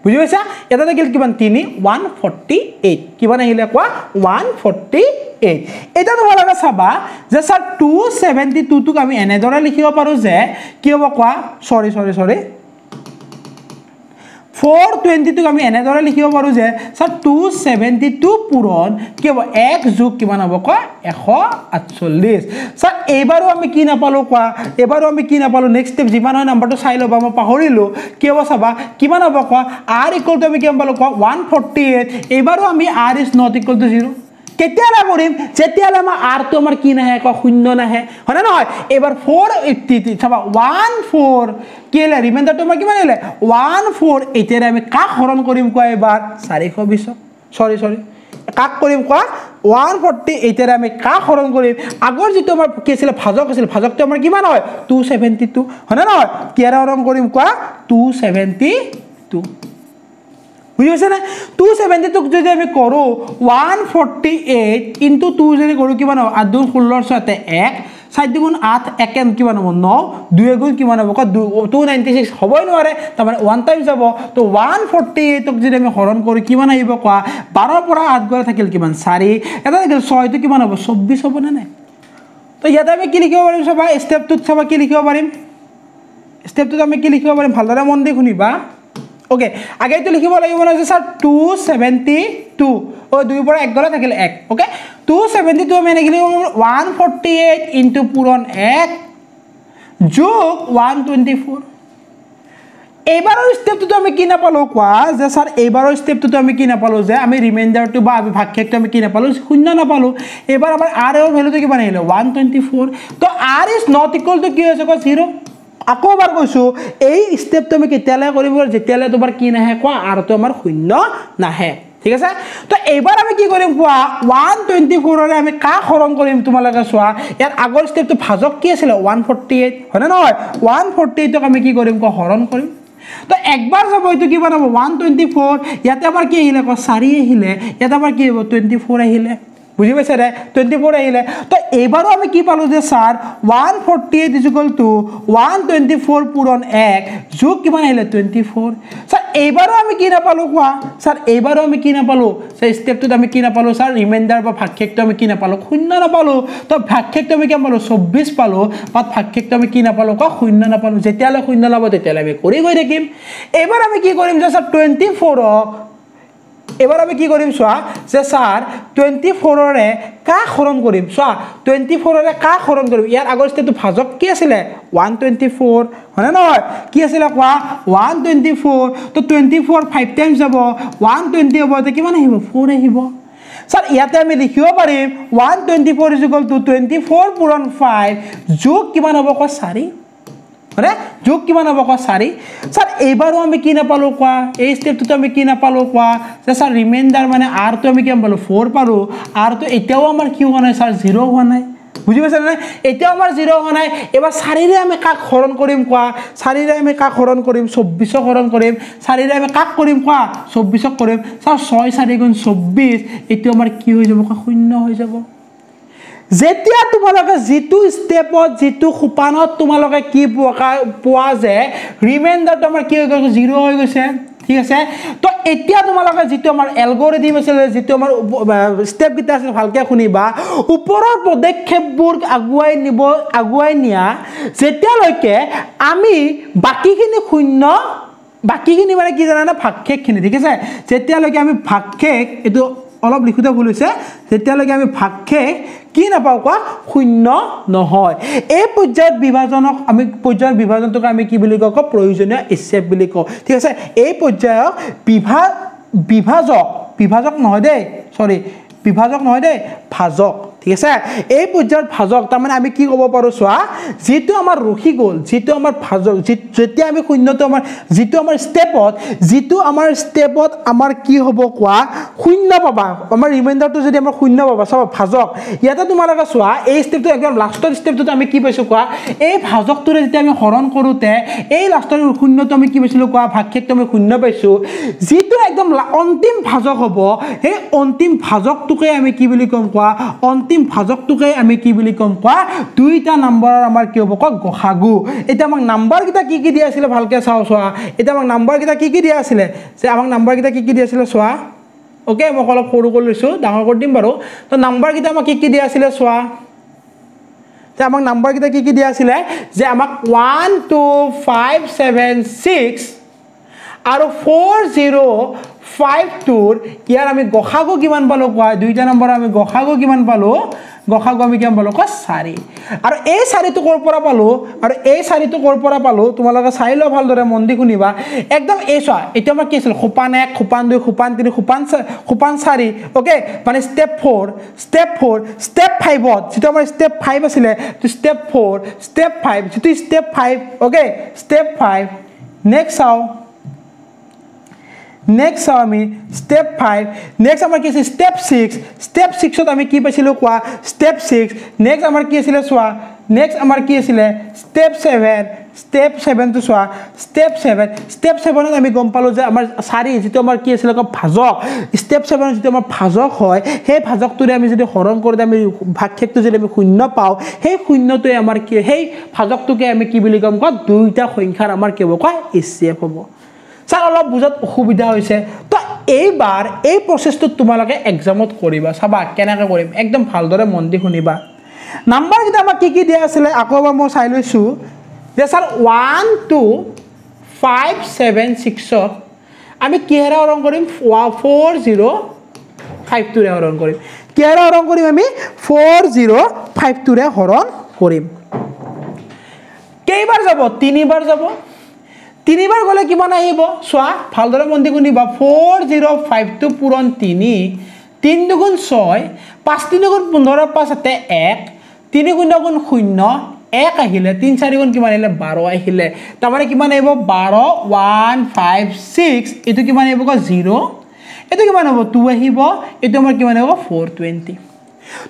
বুজি পাইছা এটা থাকিল কিমান তিনি ওৱান ফৰ্টি এইট কিমান আহিলে কোৱা ওৱান ফৰ্টি এইট এতিয়া তোমালোকে চাবা যে ছাৰ টু ছেভেণ্টি টুটোক আমি এনেদৰে লিখিব পাৰোঁ যে কি হ'ব কোৱা চৰি চৰি চৰি ফ'ৰ টুৱেণ্টিটোক আমি এনেদৰে লিখিব পাৰোঁ যে ছাৰ টু ছেভেণ্টি টু পূৰণ কি হ'ব এক যোগ কিমান হ'ব কোৱা এশ আঠচল্লিছ ছাৰ এইবাৰো আমি কি নাপালোঁ কোৱা এইবাৰো আমি কি নাপালোঁ নেক্সট ষ্টেপ যিমান হয় নাম্বাৰটো চাই ল'বা মই পাহৰিলোঁ কি হ'ব চাবা কিমান হ'ব কোৱা আৰ ইকুৱেলটো আমি কিমান পালোঁ কোৱা ওৱান ফৰ্টি এইট এইবাৰো আমি R is not equal to zero' কেতিয়ালৈ কৰিম যেতিয়ালৈ আমাৰ আৰটো আমাৰ কি নাহে ক শূন্য নাহে হয়নে নহয় এইবাৰ ফ'ৰ এইটি থ্ৰী চাবা ওৱান ফ'ৰ কি আহিলে ৰিমাইণ্ডাৰটো আমাৰ কিমান আহিলে ওৱান ফ'ৰ এতিয়ালৈ আমি কাক হৰণ কৰিম কোৱা এইবাৰ চাৰিশ বিছ চৰি চৰি কাক কৰিম কোৱা ওৱান ফৰ্টি এতিয়ালৈ আমি কাক হৰণ কৰিম আগৰ যিটো আমাৰ কি আছিলে ভাজক আছিলে ভাজকটো আমাৰ কিমান হয় টু ছেভেণ্টি টু হয়নে নহয় কিয় হৰণ কৰিম কোৱা টু ছেভেণ্টি টু বুঝিছে না টু ছেভেণ্টি টুক যদি আমি কৰোঁ one forty eight into two যদি কৰোঁ কিমান হ'ব আঠ দুগুণ ষোল্ল ছয়তে এক চাৰি দুগুণ আঠ একে কিমান হ'ব ন দুই এগুণ কিমান হ'ব কাৰণ দুই টু নাইণ্টি ছিক্স হ'বই নোৱাৰে তাৰমানে ওৱান টাইম যাব তো ওৱান ফৰ্টি এইটক যদি আমি হৰণ কৰোঁ কিমান আহিব কোৱা বাৰৰ পৰা আঠ গোৱা থাকিল কিমান চাৰি এটা থাকিল ছয়টো কিমান হ'ব চৌব্বিছ হ'ব নে নাই তো ইয়াতে আমি কি লিখিব পাৰিম চাবা ষ্টেপটোত চাবা কি লিখিব পাৰিম ষ্টেপটোত আমি কি লিখিব পাৰিম ভালদৰে মন শুনিবা ওকে আগে এইটো লিখিব লাগিব নহয় যে স্যাৰ টু সেভেন্টি টু অ' দুইৰ পৰা এক গ'লে থাকিলে এক অ'কে টু সেভেন্টি টু আমি এনেকৈ লিখিব পাৰোঁ ওৱান ফৰ্টি এইট ইনটু পূৰণ এক যোগ ওৱান টুৱেণ্টি ফ'ৰ এইবাৰৰ ষ্টেপটোতো আমি কি নাপালোঁ কোৱা যে ছাৰ এইবাৰৰ ষ্টেপটোতো আমি কি নাপালোঁ যে আমি ৰিমাইণ্ডাৰটো বা আমি ভাগশেষটো আমি কি নাপালোঁ শূন্য নাপালোঁ এইবাৰ আমাৰ আৰ এৰ ভেলুটো কিমান আহিলে ওৱান টুৱেণ্টি ফ'ৰ তো আৰ ইজ নট ইকুৱেলটো কি হৈছে জিৰ' আকৌ এবাৰ কৈছোঁ এই ষ্টেপটো আমি কেতিয়ালৈ কৰিব যেতিয়ালৈ তোমাৰ কি নাহে কোৱা আৰুটো আমাৰ শূন্য নাহে ঠিক আছে তো এইবাৰ আমি কি কৰিম কোৱা ওৱান টুৱেণ্টি ফ'ৰৰে আমি কাক হৰণ কৰিম তোমালোকে চোৱা ইয়াৰ আগৰ ষ্টেপটো ভাজক কি আছিলে ওৱান ফৰ্টি এইট হয়নে নহয় ওৱান ফৰ্টি এইটক আমি কি কৰিম কোৱা হৰণ কৰিম তো একবাৰ যাব এইটো কি বনাব ওৱান টুৱেণ্টি ফ'ৰ ইয়াতে আমাৰ কি আহিলে কোৱা চাৰি আহিলে ইয়াতে আমাৰ কি হ'ব টুৱেণ্টি ফ'ৰ আহিলে বুজি পাইছেনে টুৱেণ্টি ফ'ৰ আহিলে তো এইবাৰো আমি কি পালোঁ যে sir one forty eight equal to one twenty four পূৰণ এক যোগ কিমান আহিলে টুৱেণ্টি ফ'ৰ ছাৰ এইবাৰো আমি কি নাপালোঁ কোৱা ছাৰ এইবাৰো আমি কি নাপালোঁ ছাৰ ষ্টেপটোত আমি কি নাপালোঁ ছাৰ ৰিমাইণ্ডাৰ বা ভাক্ষেকটো আমি কি নাপালোঁ শূন্য নাপালোঁ তো ভাক্ষেকটো আমি কিমান পালোঁ চৌব্বিছ পালোঁ বা ভাক্ষেকটো আমি কি নাপালোঁ কোৱা শূন্য নাপালোঁ যেতিয়ালৈ শূন্য নাপাব তেতিয়ালৈ আমি কৰি গৈ থাকিম এইবাৰ আমি কি কৰিম যে ছাৰ টুৱেণ্টি ফ'ৰক এবাৰ আমি কি কৰিম চোৱা যে ছাৰ টুৱেণ্টি ফ'ৰৰে কাক হৰণ কৰিম চোৱা টুৱেণ্টি ফ'ৰৰে কাক হৰণ কৰিম ইয়াৰ আগৰ ষ্টেটো ভাজক কি আছিলে ওৱান টুৱেণ্টি ফ'ৰ হয়নে নহয় কি আছিলে কোৱা ওৱান টুৱেণ্টি ফ'ৰ তো টুৱেণ্টি ফ'ৰ ফাইভ টাইমছ যাব ওৱান টুৱেণ্টি হ'ব তে কিমান আহিব ফ'ৰ আহিব ছাৰ ইয়াতে আমি লিখিব পাৰিম one twenty four is equal to twenty four পূৰণ ফাইভ যোগ কিমান হ'ব কোৱা চাৰি মানে যোগ কিমান হ'ব কোৱা চাৰি ছাৰ এইবাৰো আমি কি নাপালোঁ কোৱা এই ষ্টেপটোতো আমি কি নাপালোঁ কোৱা যে ছাৰ ৰিমাইণ্ডাৰ মানে আৰটো আমি কিমান পালোঁ ফ'ৰ পালোঁ আৰটো এতিয়াও আমাৰ কি হোৱা নাই ছাৰ জিৰ' হোৱা নাই বুজি পাইছেনে নাই এতিয়াও আমাৰ জিৰ' হোৱা নাই এইবাৰ চাৰিৰে আমি কাক হৰণ কৰিম কোৱা চাৰিৰে আমি কাক হৰণ কৰিম চৌব্বিছক হৰণ কৰিম চাৰিৰে আমি কাক কৰিম কোৱা চৌব্বিছক কৰিম ছাৰ ছয় চাৰি গুণ চৌব্বিছ এইটো আমাৰ কি হৈ যাব কোৱা শূন্য হৈ যাব যেতিয়া তোমালোকে যিটো ষ্টেপত যিটো সোপানত তোমালোকে কি পোৱা পোৱা যায় ৰিমাইণ্ডাৰটো আমাৰ কি হৈ গৈছে জিৰ' হৈ গৈছে ঠিক আছে তো এতিয়া তোমালোকে যিটো আমাৰ এলগৰিডিম আছিলে যিটো আমাৰ ষ্টেপকেইটা আছিলে ভালকৈ শুনিবা ওপৰৰ পদক্ষেপবোৰ আগুৱাই নিব আগুৱাই নিয়া যেতিয়ালৈকে আমি বাকীখিনি শূন্য বাকীখিনি মানে কি জানানে ভাগশেষখিনি ঠিক আছে যেতিয়ালৈকে আমি ভাগশেষ এইটো অলপ লিখোঁতে ভুল হৈছে তেতিয়ালৈকে আমি ভাগশেষ কি নাপাওঁ কোৱা শূন্য নহয় এই পৰ্যায়ত বিভাজনক আমি পৰ্যায়ৰ বিভাজনটোক আমি কি বুলি কওঁ কওঁ প্ৰয়োজনীয় ইচ্ছেপ বুলি কওঁ ঠিক আছে এই পৰ্যায়ক বিভা বিভাজক বিভাজক নহয় দেই চৰি বিভাজক নহয় দেই ভাজক ঠিক আছে এই পৰ্যায়ৰ ভাজক তাৰমানে আমি কি ক'ব পাৰোঁ চোৱা যিটো আমাৰ ৰখি গ'ল যিটো আমাৰ ভাজক যেতিয়া আমি শূন্যটো আমাৰ যিটো আমাৰ ষ্টেপত যিটো আমাৰ ষ্টেপত আমাৰ কি হ'ব কোৱা শূন্য পাবা আমাৰ ৰিমাইণ্ডাৰটো যদি আমাৰ শূন্য পাবা চাবা ভাজক ইয়াতে তোমালোকে চোৱা এই ষ্টেপটো একদম লাষ্টৰ ষ্টেপটোত আমি কি পাইছোঁ কোৱা এই ভাজকটোৰে যেতিয়া আমি হৰণ কৰোঁতে এই লাষ্টৰ শূন্যটো আমি কি পাইছিলোঁ কোৱা ভাষ্যটো আমি শূন্য পাইছোঁ যিটো একদম অন্তিম ভাজক হ'ব সেই অন্তিম ভাজকটোকে আমি কি বুলি ক'ম কোৱা অন্তিম অন্তিম ভাজকটোকে আমি কি বুলি ক'ম কোৱা দুইটা নাম্বাৰৰ আমাৰ কি হ'ব কওক গোসাগু এতিয়া আমাক নাম্বাৰকেইটা কি কি দিয়া আছিলে ভালকৈ চাওঁ চোৱা এতিয়া আমাক নাম্বাৰকেইটা কি কি দিয়া আছিলে যে আমাক নাম্বাৰকেইটা কি কি দিয়া আছিলে চোৱা অ'কে মই অলপ সৰু কৰি লৈছোঁ ডাঙৰ কৰি দিম বাৰু তো নাম্বাৰকেইটা আমাক কি কি দিয়া আছিলে চোৱা যে আমাক নাম্বাৰকেইটা কি কি দিয়া আছিলে যে আমাক one two five seven six আৰু ফ'ৰ জিৰ' ফাইভ টুৰ ইয়াৰ আমি গ সাগু কিমান পালোঁ কোৱা দুইটা নম্বৰ আমি গ সাগু কিমান পালোঁ গ সাগু আমি কিমান পালোঁ কোৱা চাৰি আৰু এই চাৰিটো ক'ৰ পৰা পালোঁ আৰু এই চাৰিটো ক'ৰ পৰা পালোঁ তোমালোকে চাই লোৱা ভালদৰে মন দি শুনিবা একদম এই চোৱা এতিয়া আমাৰ কি আছিল সোপান এক সোপান দুই সোপান তিনি সোপান সোপান চাৰি অ'কে মানে step four step four step ফাইভত যিটো আমাৰ ষ্টেপ ফাইভ আছিলে ষ্টেপ ফ'ৰ ষ্টেপ ফাইভ যিটো step five okay step five next চাওঁ নেক্সট চাওঁ আমি ষ্টেপ ফাইভ নেক্সট আমাৰ কি আছিল ষ্টেপ ছিক্স ষ্টেপ ছিক্সত আমি কি পাইছিলোঁ কোৱা ষ্টেপ ছিক্স নেক্সট আমাৰ কি আছিলে চোৱা নেক্সট আমাৰ কি আছিলে ষ্টেপ ছেভেন ষ্টেপ ছেভেনটো চোৱা ষ্টেপ ছেভেন ষ্টেপ ছেভেনত আমি গম পালোঁ যে আমাৰ চাৰি যিটো আমাৰ কি আছিলে কওক ভাজক ষ্টেপ ছেভেনত যিটো আমাৰ ভাজক হয় সেই ভাজকটোৰে আমি যদি হৰণ কৰোঁ আমি ভাগশেষটো যদি আমি শূন্য পাওঁ সেই শূন্যটোৱে আমাৰ কি সেই ভাজকটোকে আমি কি বুলি ক'ম কওক দুয়োটা সংখ্যাৰ আমাৰ কি হ'ব কয় এ চি এফ হ'ব ছাৰ অলপ বুজাত অসুবিধা হৈছে তো এইবাৰ এই প্ৰচেছটোত তোমালোকে এক্সামত কৰিবা চাবা কেনেকৈ কৰিম একদম ভালদৰে মন দি শুনিবা নাম্বাৰকেইটা আমাক কি কি দিয়া আছিলে আকৌ এবাৰ মই চাই লৈছোঁ যে sir one two five seven ছিক্সত আমি কিহেৰে হৰণ কৰিম ফ'ৰ জিৰ' ফাইভটোৰে হৰণ কৰিম কিহেৰে হৰণ কৰিম আমি ফ'ৰ জিৰ' ফাইভটোৰে হৰণ কৰিম কেইবাৰ যাব তিনিবাৰ যাব তিনিবাৰ গ'লে কিমান আহিব চোৱা ভালদৰে মন্দি শুনিবা ফ'ৰ জিৰ' ফাইভ টু পূৰণ তিনি তিনি দুগুণ ছয় পাঁচ তিনি গুণ পোন্ধৰ পাঁচতে এক তিনি শূন্য গুণ শূন্য এক আহিলে তিনি চাৰি গুণ কিমান আহিলে বাৰ আহিলে তাৰমানে কিমান আহিব বাৰ ওৱান ফাইভ ছিক্স এইটো কিমান আহিব জিৰ' এইটো কিমান হ'ব টু আহিব এইটো আমাৰ কিমান আহিব ফ'ৰ টুৱেণ্টি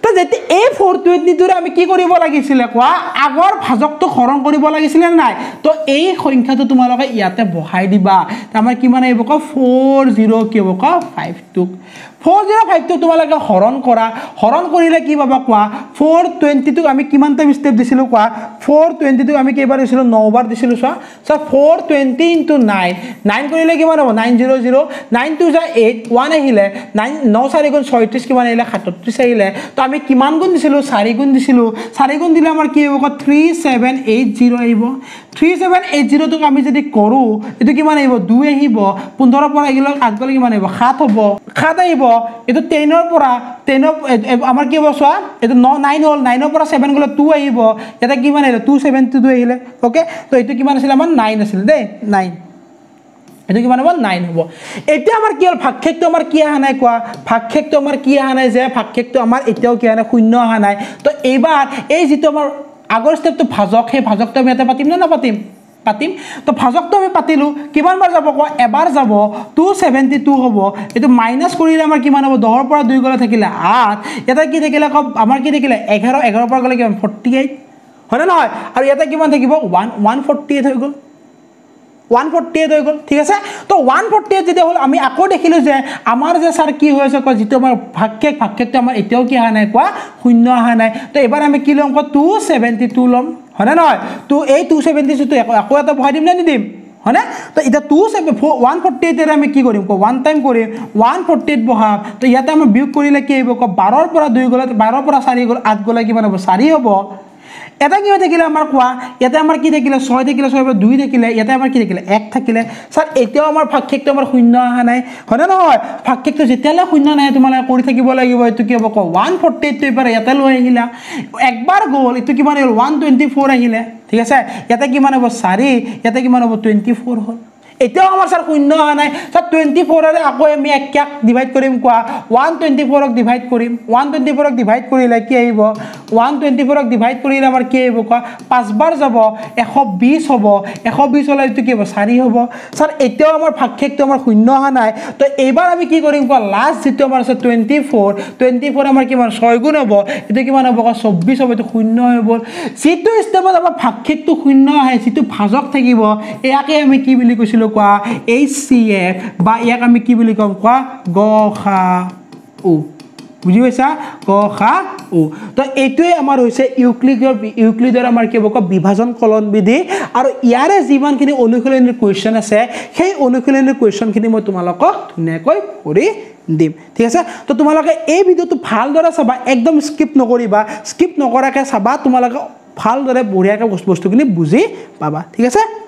তো যেতিয়া এই ফ'ৰ টুৱেণ্টি এইটনিটোৰে আমি কি কৰিব লাগিছিলে কোৱা আগৰ ভাজকটো হৰণ কৰিব লাগিছিলে নাই তো এই সংখ্যাটো তোমালোকে ইয়াতে বহাই দিবা আমাৰ কিমান আহিব কোৱা ফ'ৰ জিৰ' কি হ'ব কোৱা ফাইভ টু ফ'ৰ জিৰ' ফাইভটো তোমালোকে হৰণ কৰা হৰণ কৰিলে কি পাবা কোৱা ফ'ৰ টুৱেণ্টিটোক আমি কিমান টাইম ষ্টেপ দিছিলোঁ কোৱা ফ'ৰ টুৱেণ্টিটোক আমি কেইবাৰ দিছিলোঁ নবাৰ দিছিলোঁ চোৱা চোৱা four twenty into nine nine কৰিলে কিমান হ'ব nine zero' zero' nine two জাৰ এইট ওৱান আহিলে নাইন ন চাৰিগুণ ছয়ত্ৰিছ কিমান আহিলে সাতত্ৰিছ আহিলে তো আমি কিমান গুণ দিছিলোঁ চাৰিগুণ দিছিলোঁ চাৰিগুণ দিলে আমাৰ কি হ'ব কোৱা থ্ৰী ছেভেন এইট জিৰ' আহিব থ্ৰী ছেভেন এইট জিৰ'টোক আমি যদি কৰোঁ এইটো কিমান আহিব দুই আহিব পোন্ধৰৰ পৰা আহিলে আগলৈ কিমান আহিব সাত হ'ব সাত আহিব এইটো টেনৰ পৰা টেনৰ আমাৰ কি হ'ব চোৱা এইটো ন নাইন হ'ল নাইনৰ পৰা ছেভেন গ'লে টু আহিব এতিয়া কিমান আহিলে টু ছেভেন টু টু আহিলে অ'কে তো এইটো কিমান আছিলে আমাৰ নাইন আছিলে দেই নাইন এইটো কিমান হ'ব নাইন হ'ব এতিয়া আমাৰ কি হ'ল ভাক্ষেকটো আমাৰ কি অহা নাই কোৱা ভাক্ষেকটো আমাৰ কি অহা নাই যে ভাক্ষেকটো আমাৰ এতিয়াও কি অহা নাই শূন্য অহা নাই তো এইবাৰ এই যিটো আমাৰ আগৰ ষ্টেপটো ভাজক সেই ভাজকটো আমি ইয়াতে পাতিম নে নাপাতিম পাতিম তো ভাজকটো আমি পাতিলোঁ কিমানবাৰ যাব কোৱা এবাৰ যাব টু ছেভেণ্টি টু হ'ব এইটো মাইনাছ কৰিলে আমাৰ কিমান হ'ব দহৰ পৰা দুই গ'লে থাকিলে আঠ ইয়াতে কি থাকিলে আকৌ আমাৰ কি থাকিলে এঘাৰ এঘাৰৰ পৰা গ'লে কিমান ফৰ্টি এইট হয়নে নহয় আৰু ইয়াতে কিমান থাকিব ওৱান ওৱান ফৰ্টি এইট হৈ গ'ল ওৱান ফৰ্টি এইট হৈ গ'ল ঠিক আছে তো ওৱান ফৰ্টি এইট যেতিয়া হ'ল আমি আকৌ দেখিলোঁ যে আমাৰ যে ছাৰ কি হৈ আছে কয় যিটো আমাৰ ভাগকেক ভাগকেকটো আমাৰ এতিয়াও কি অহা নাই কোৱা শূন্য অহা নাই তো এইবাৰ আমি কি ল'ম কওঁ টু ছেভেণ্টি টু ল'ম হয়নে নহয় তো এই টু ছেভেণ্টি টুটো আকৌ এটা বহাই দিম নে নিদিম হয়নে তো এতিয়া টু ছেভেন ফ' ওৱান ফৰ্টি এইটেৰে আমি কি কৰিম কওঁ ওৱান টাইম কৰিম ওৱান ফৰ্টি এইট বহাম তো ইয়াতে আমি বিয়োগ কৰিলে কি হ'ব চাৰি হ'ব এটা কি হৈ থাকিলে আমাৰ কোৱা ইয়াতে আমাৰ কি থাকিলে ছয় থাকিলে ছয় বা দুই থাকিলে ইয়াতে আমাৰ কি থাকিলে এক থাকিলে ছাৰ এতিয়াও আমাৰ ফাক্ষিকটো আমাৰ শূন্য অহা নাই হয়নে নহয় ফাক্ষিকটো যেতিয়ালৈ শূন্য নাহে তোমালোকে কৰি থাকিব লাগিব এইটো কি হ'ব কওঁ ওৱান ফৰ্টি এইটটো এইবাৰ ইয়াতে লৈ আহিলা একবাৰ গ'ল এইটো কিমান হ'ল ওৱান টুৱেণ্টি ফ'ৰ আহিলে ঠিক আছে ইয়াতে কিমান হ'ব চাৰি ইয়াতে কিমান হ'ব টুৱেণ্টি ফ'ৰ হ'ল এতিয়াও আমাৰ ছাৰ শূন্য অহা নাই ছাৰ টুৱেণ্টি ফ'ৰৰে আকৌ আমি একাক ডিভাইড কৰিম কোৱা ওৱান টুৱেণ্টি ফ'ৰক ডিভাইড কৰিম ওৱান টুৱেণ্টি ফ'ৰক ডিভাইড কৰিলে কি আহিব ওৱান টুৱেণ্টি ফ'ৰক ডিভাইড কৰিলে আমাৰ কি আহিব কোৱা পাঁচবাৰ যাব এশ বিছ হ'ব এশ বিছ হ'লে এইটো কি হ'ব চাৰি হ'ব ছাৰ এতিয়াও আমাৰ ভাগশেষটো আমাৰ শূন্য অহা নাই তো এইবাৰ আমি কি কৰিম কোৱা লাষ্ট যিটো আমাৰ আছে টুৱেণ্টি ফ'ৰ টুৱেণ্টি ফ'ৰ আমাৰ কিমান ছয়গুণ হ'ব এইটো কিমান হ'ব কোৱা চৌব্বিছ হ'ব এইটো শূন্য হৈ গ'ল যিটো ষ্টেপত আমাৰ ভাগশেষটো শূন্য আহে যিটো ভাজক থাকিব ইয়াকে আমি কি বুলি কৈছিলোঁ কোৱা এই চি এফ বা ইয়াক আমি কি বুলি ক'ম কোৱা গ সা উ বুজি পাইছা ক সা উ তো এইটোৱে আমাৰ হৈছে ইউক্লিডৰ ইউক্লিডৰ আমাৰ কি হ'ব কোৱা বিভাজন কলন বিধি আৰু ইয়াৰে যিমানখিনি অনুশীলনীৰ কুৱেশ্যন আছে সেই অনুশীলনীৰ কুৱেশ্যনখিনি মই তোমালোকক ধুনীয়াকৈ কৰি দিম ঠিক আছে তো তোমালোকে এই ভিডিঅ'টো ভালদৰে চাবা একদম স্কিপ নকৰিবা স্কিপ নকৰাকৈ চাবা তোমালোকে ভালদৰে বঢ়িয়াকৈ বস্তুখিনি বুজি পাবা ঠিক আছে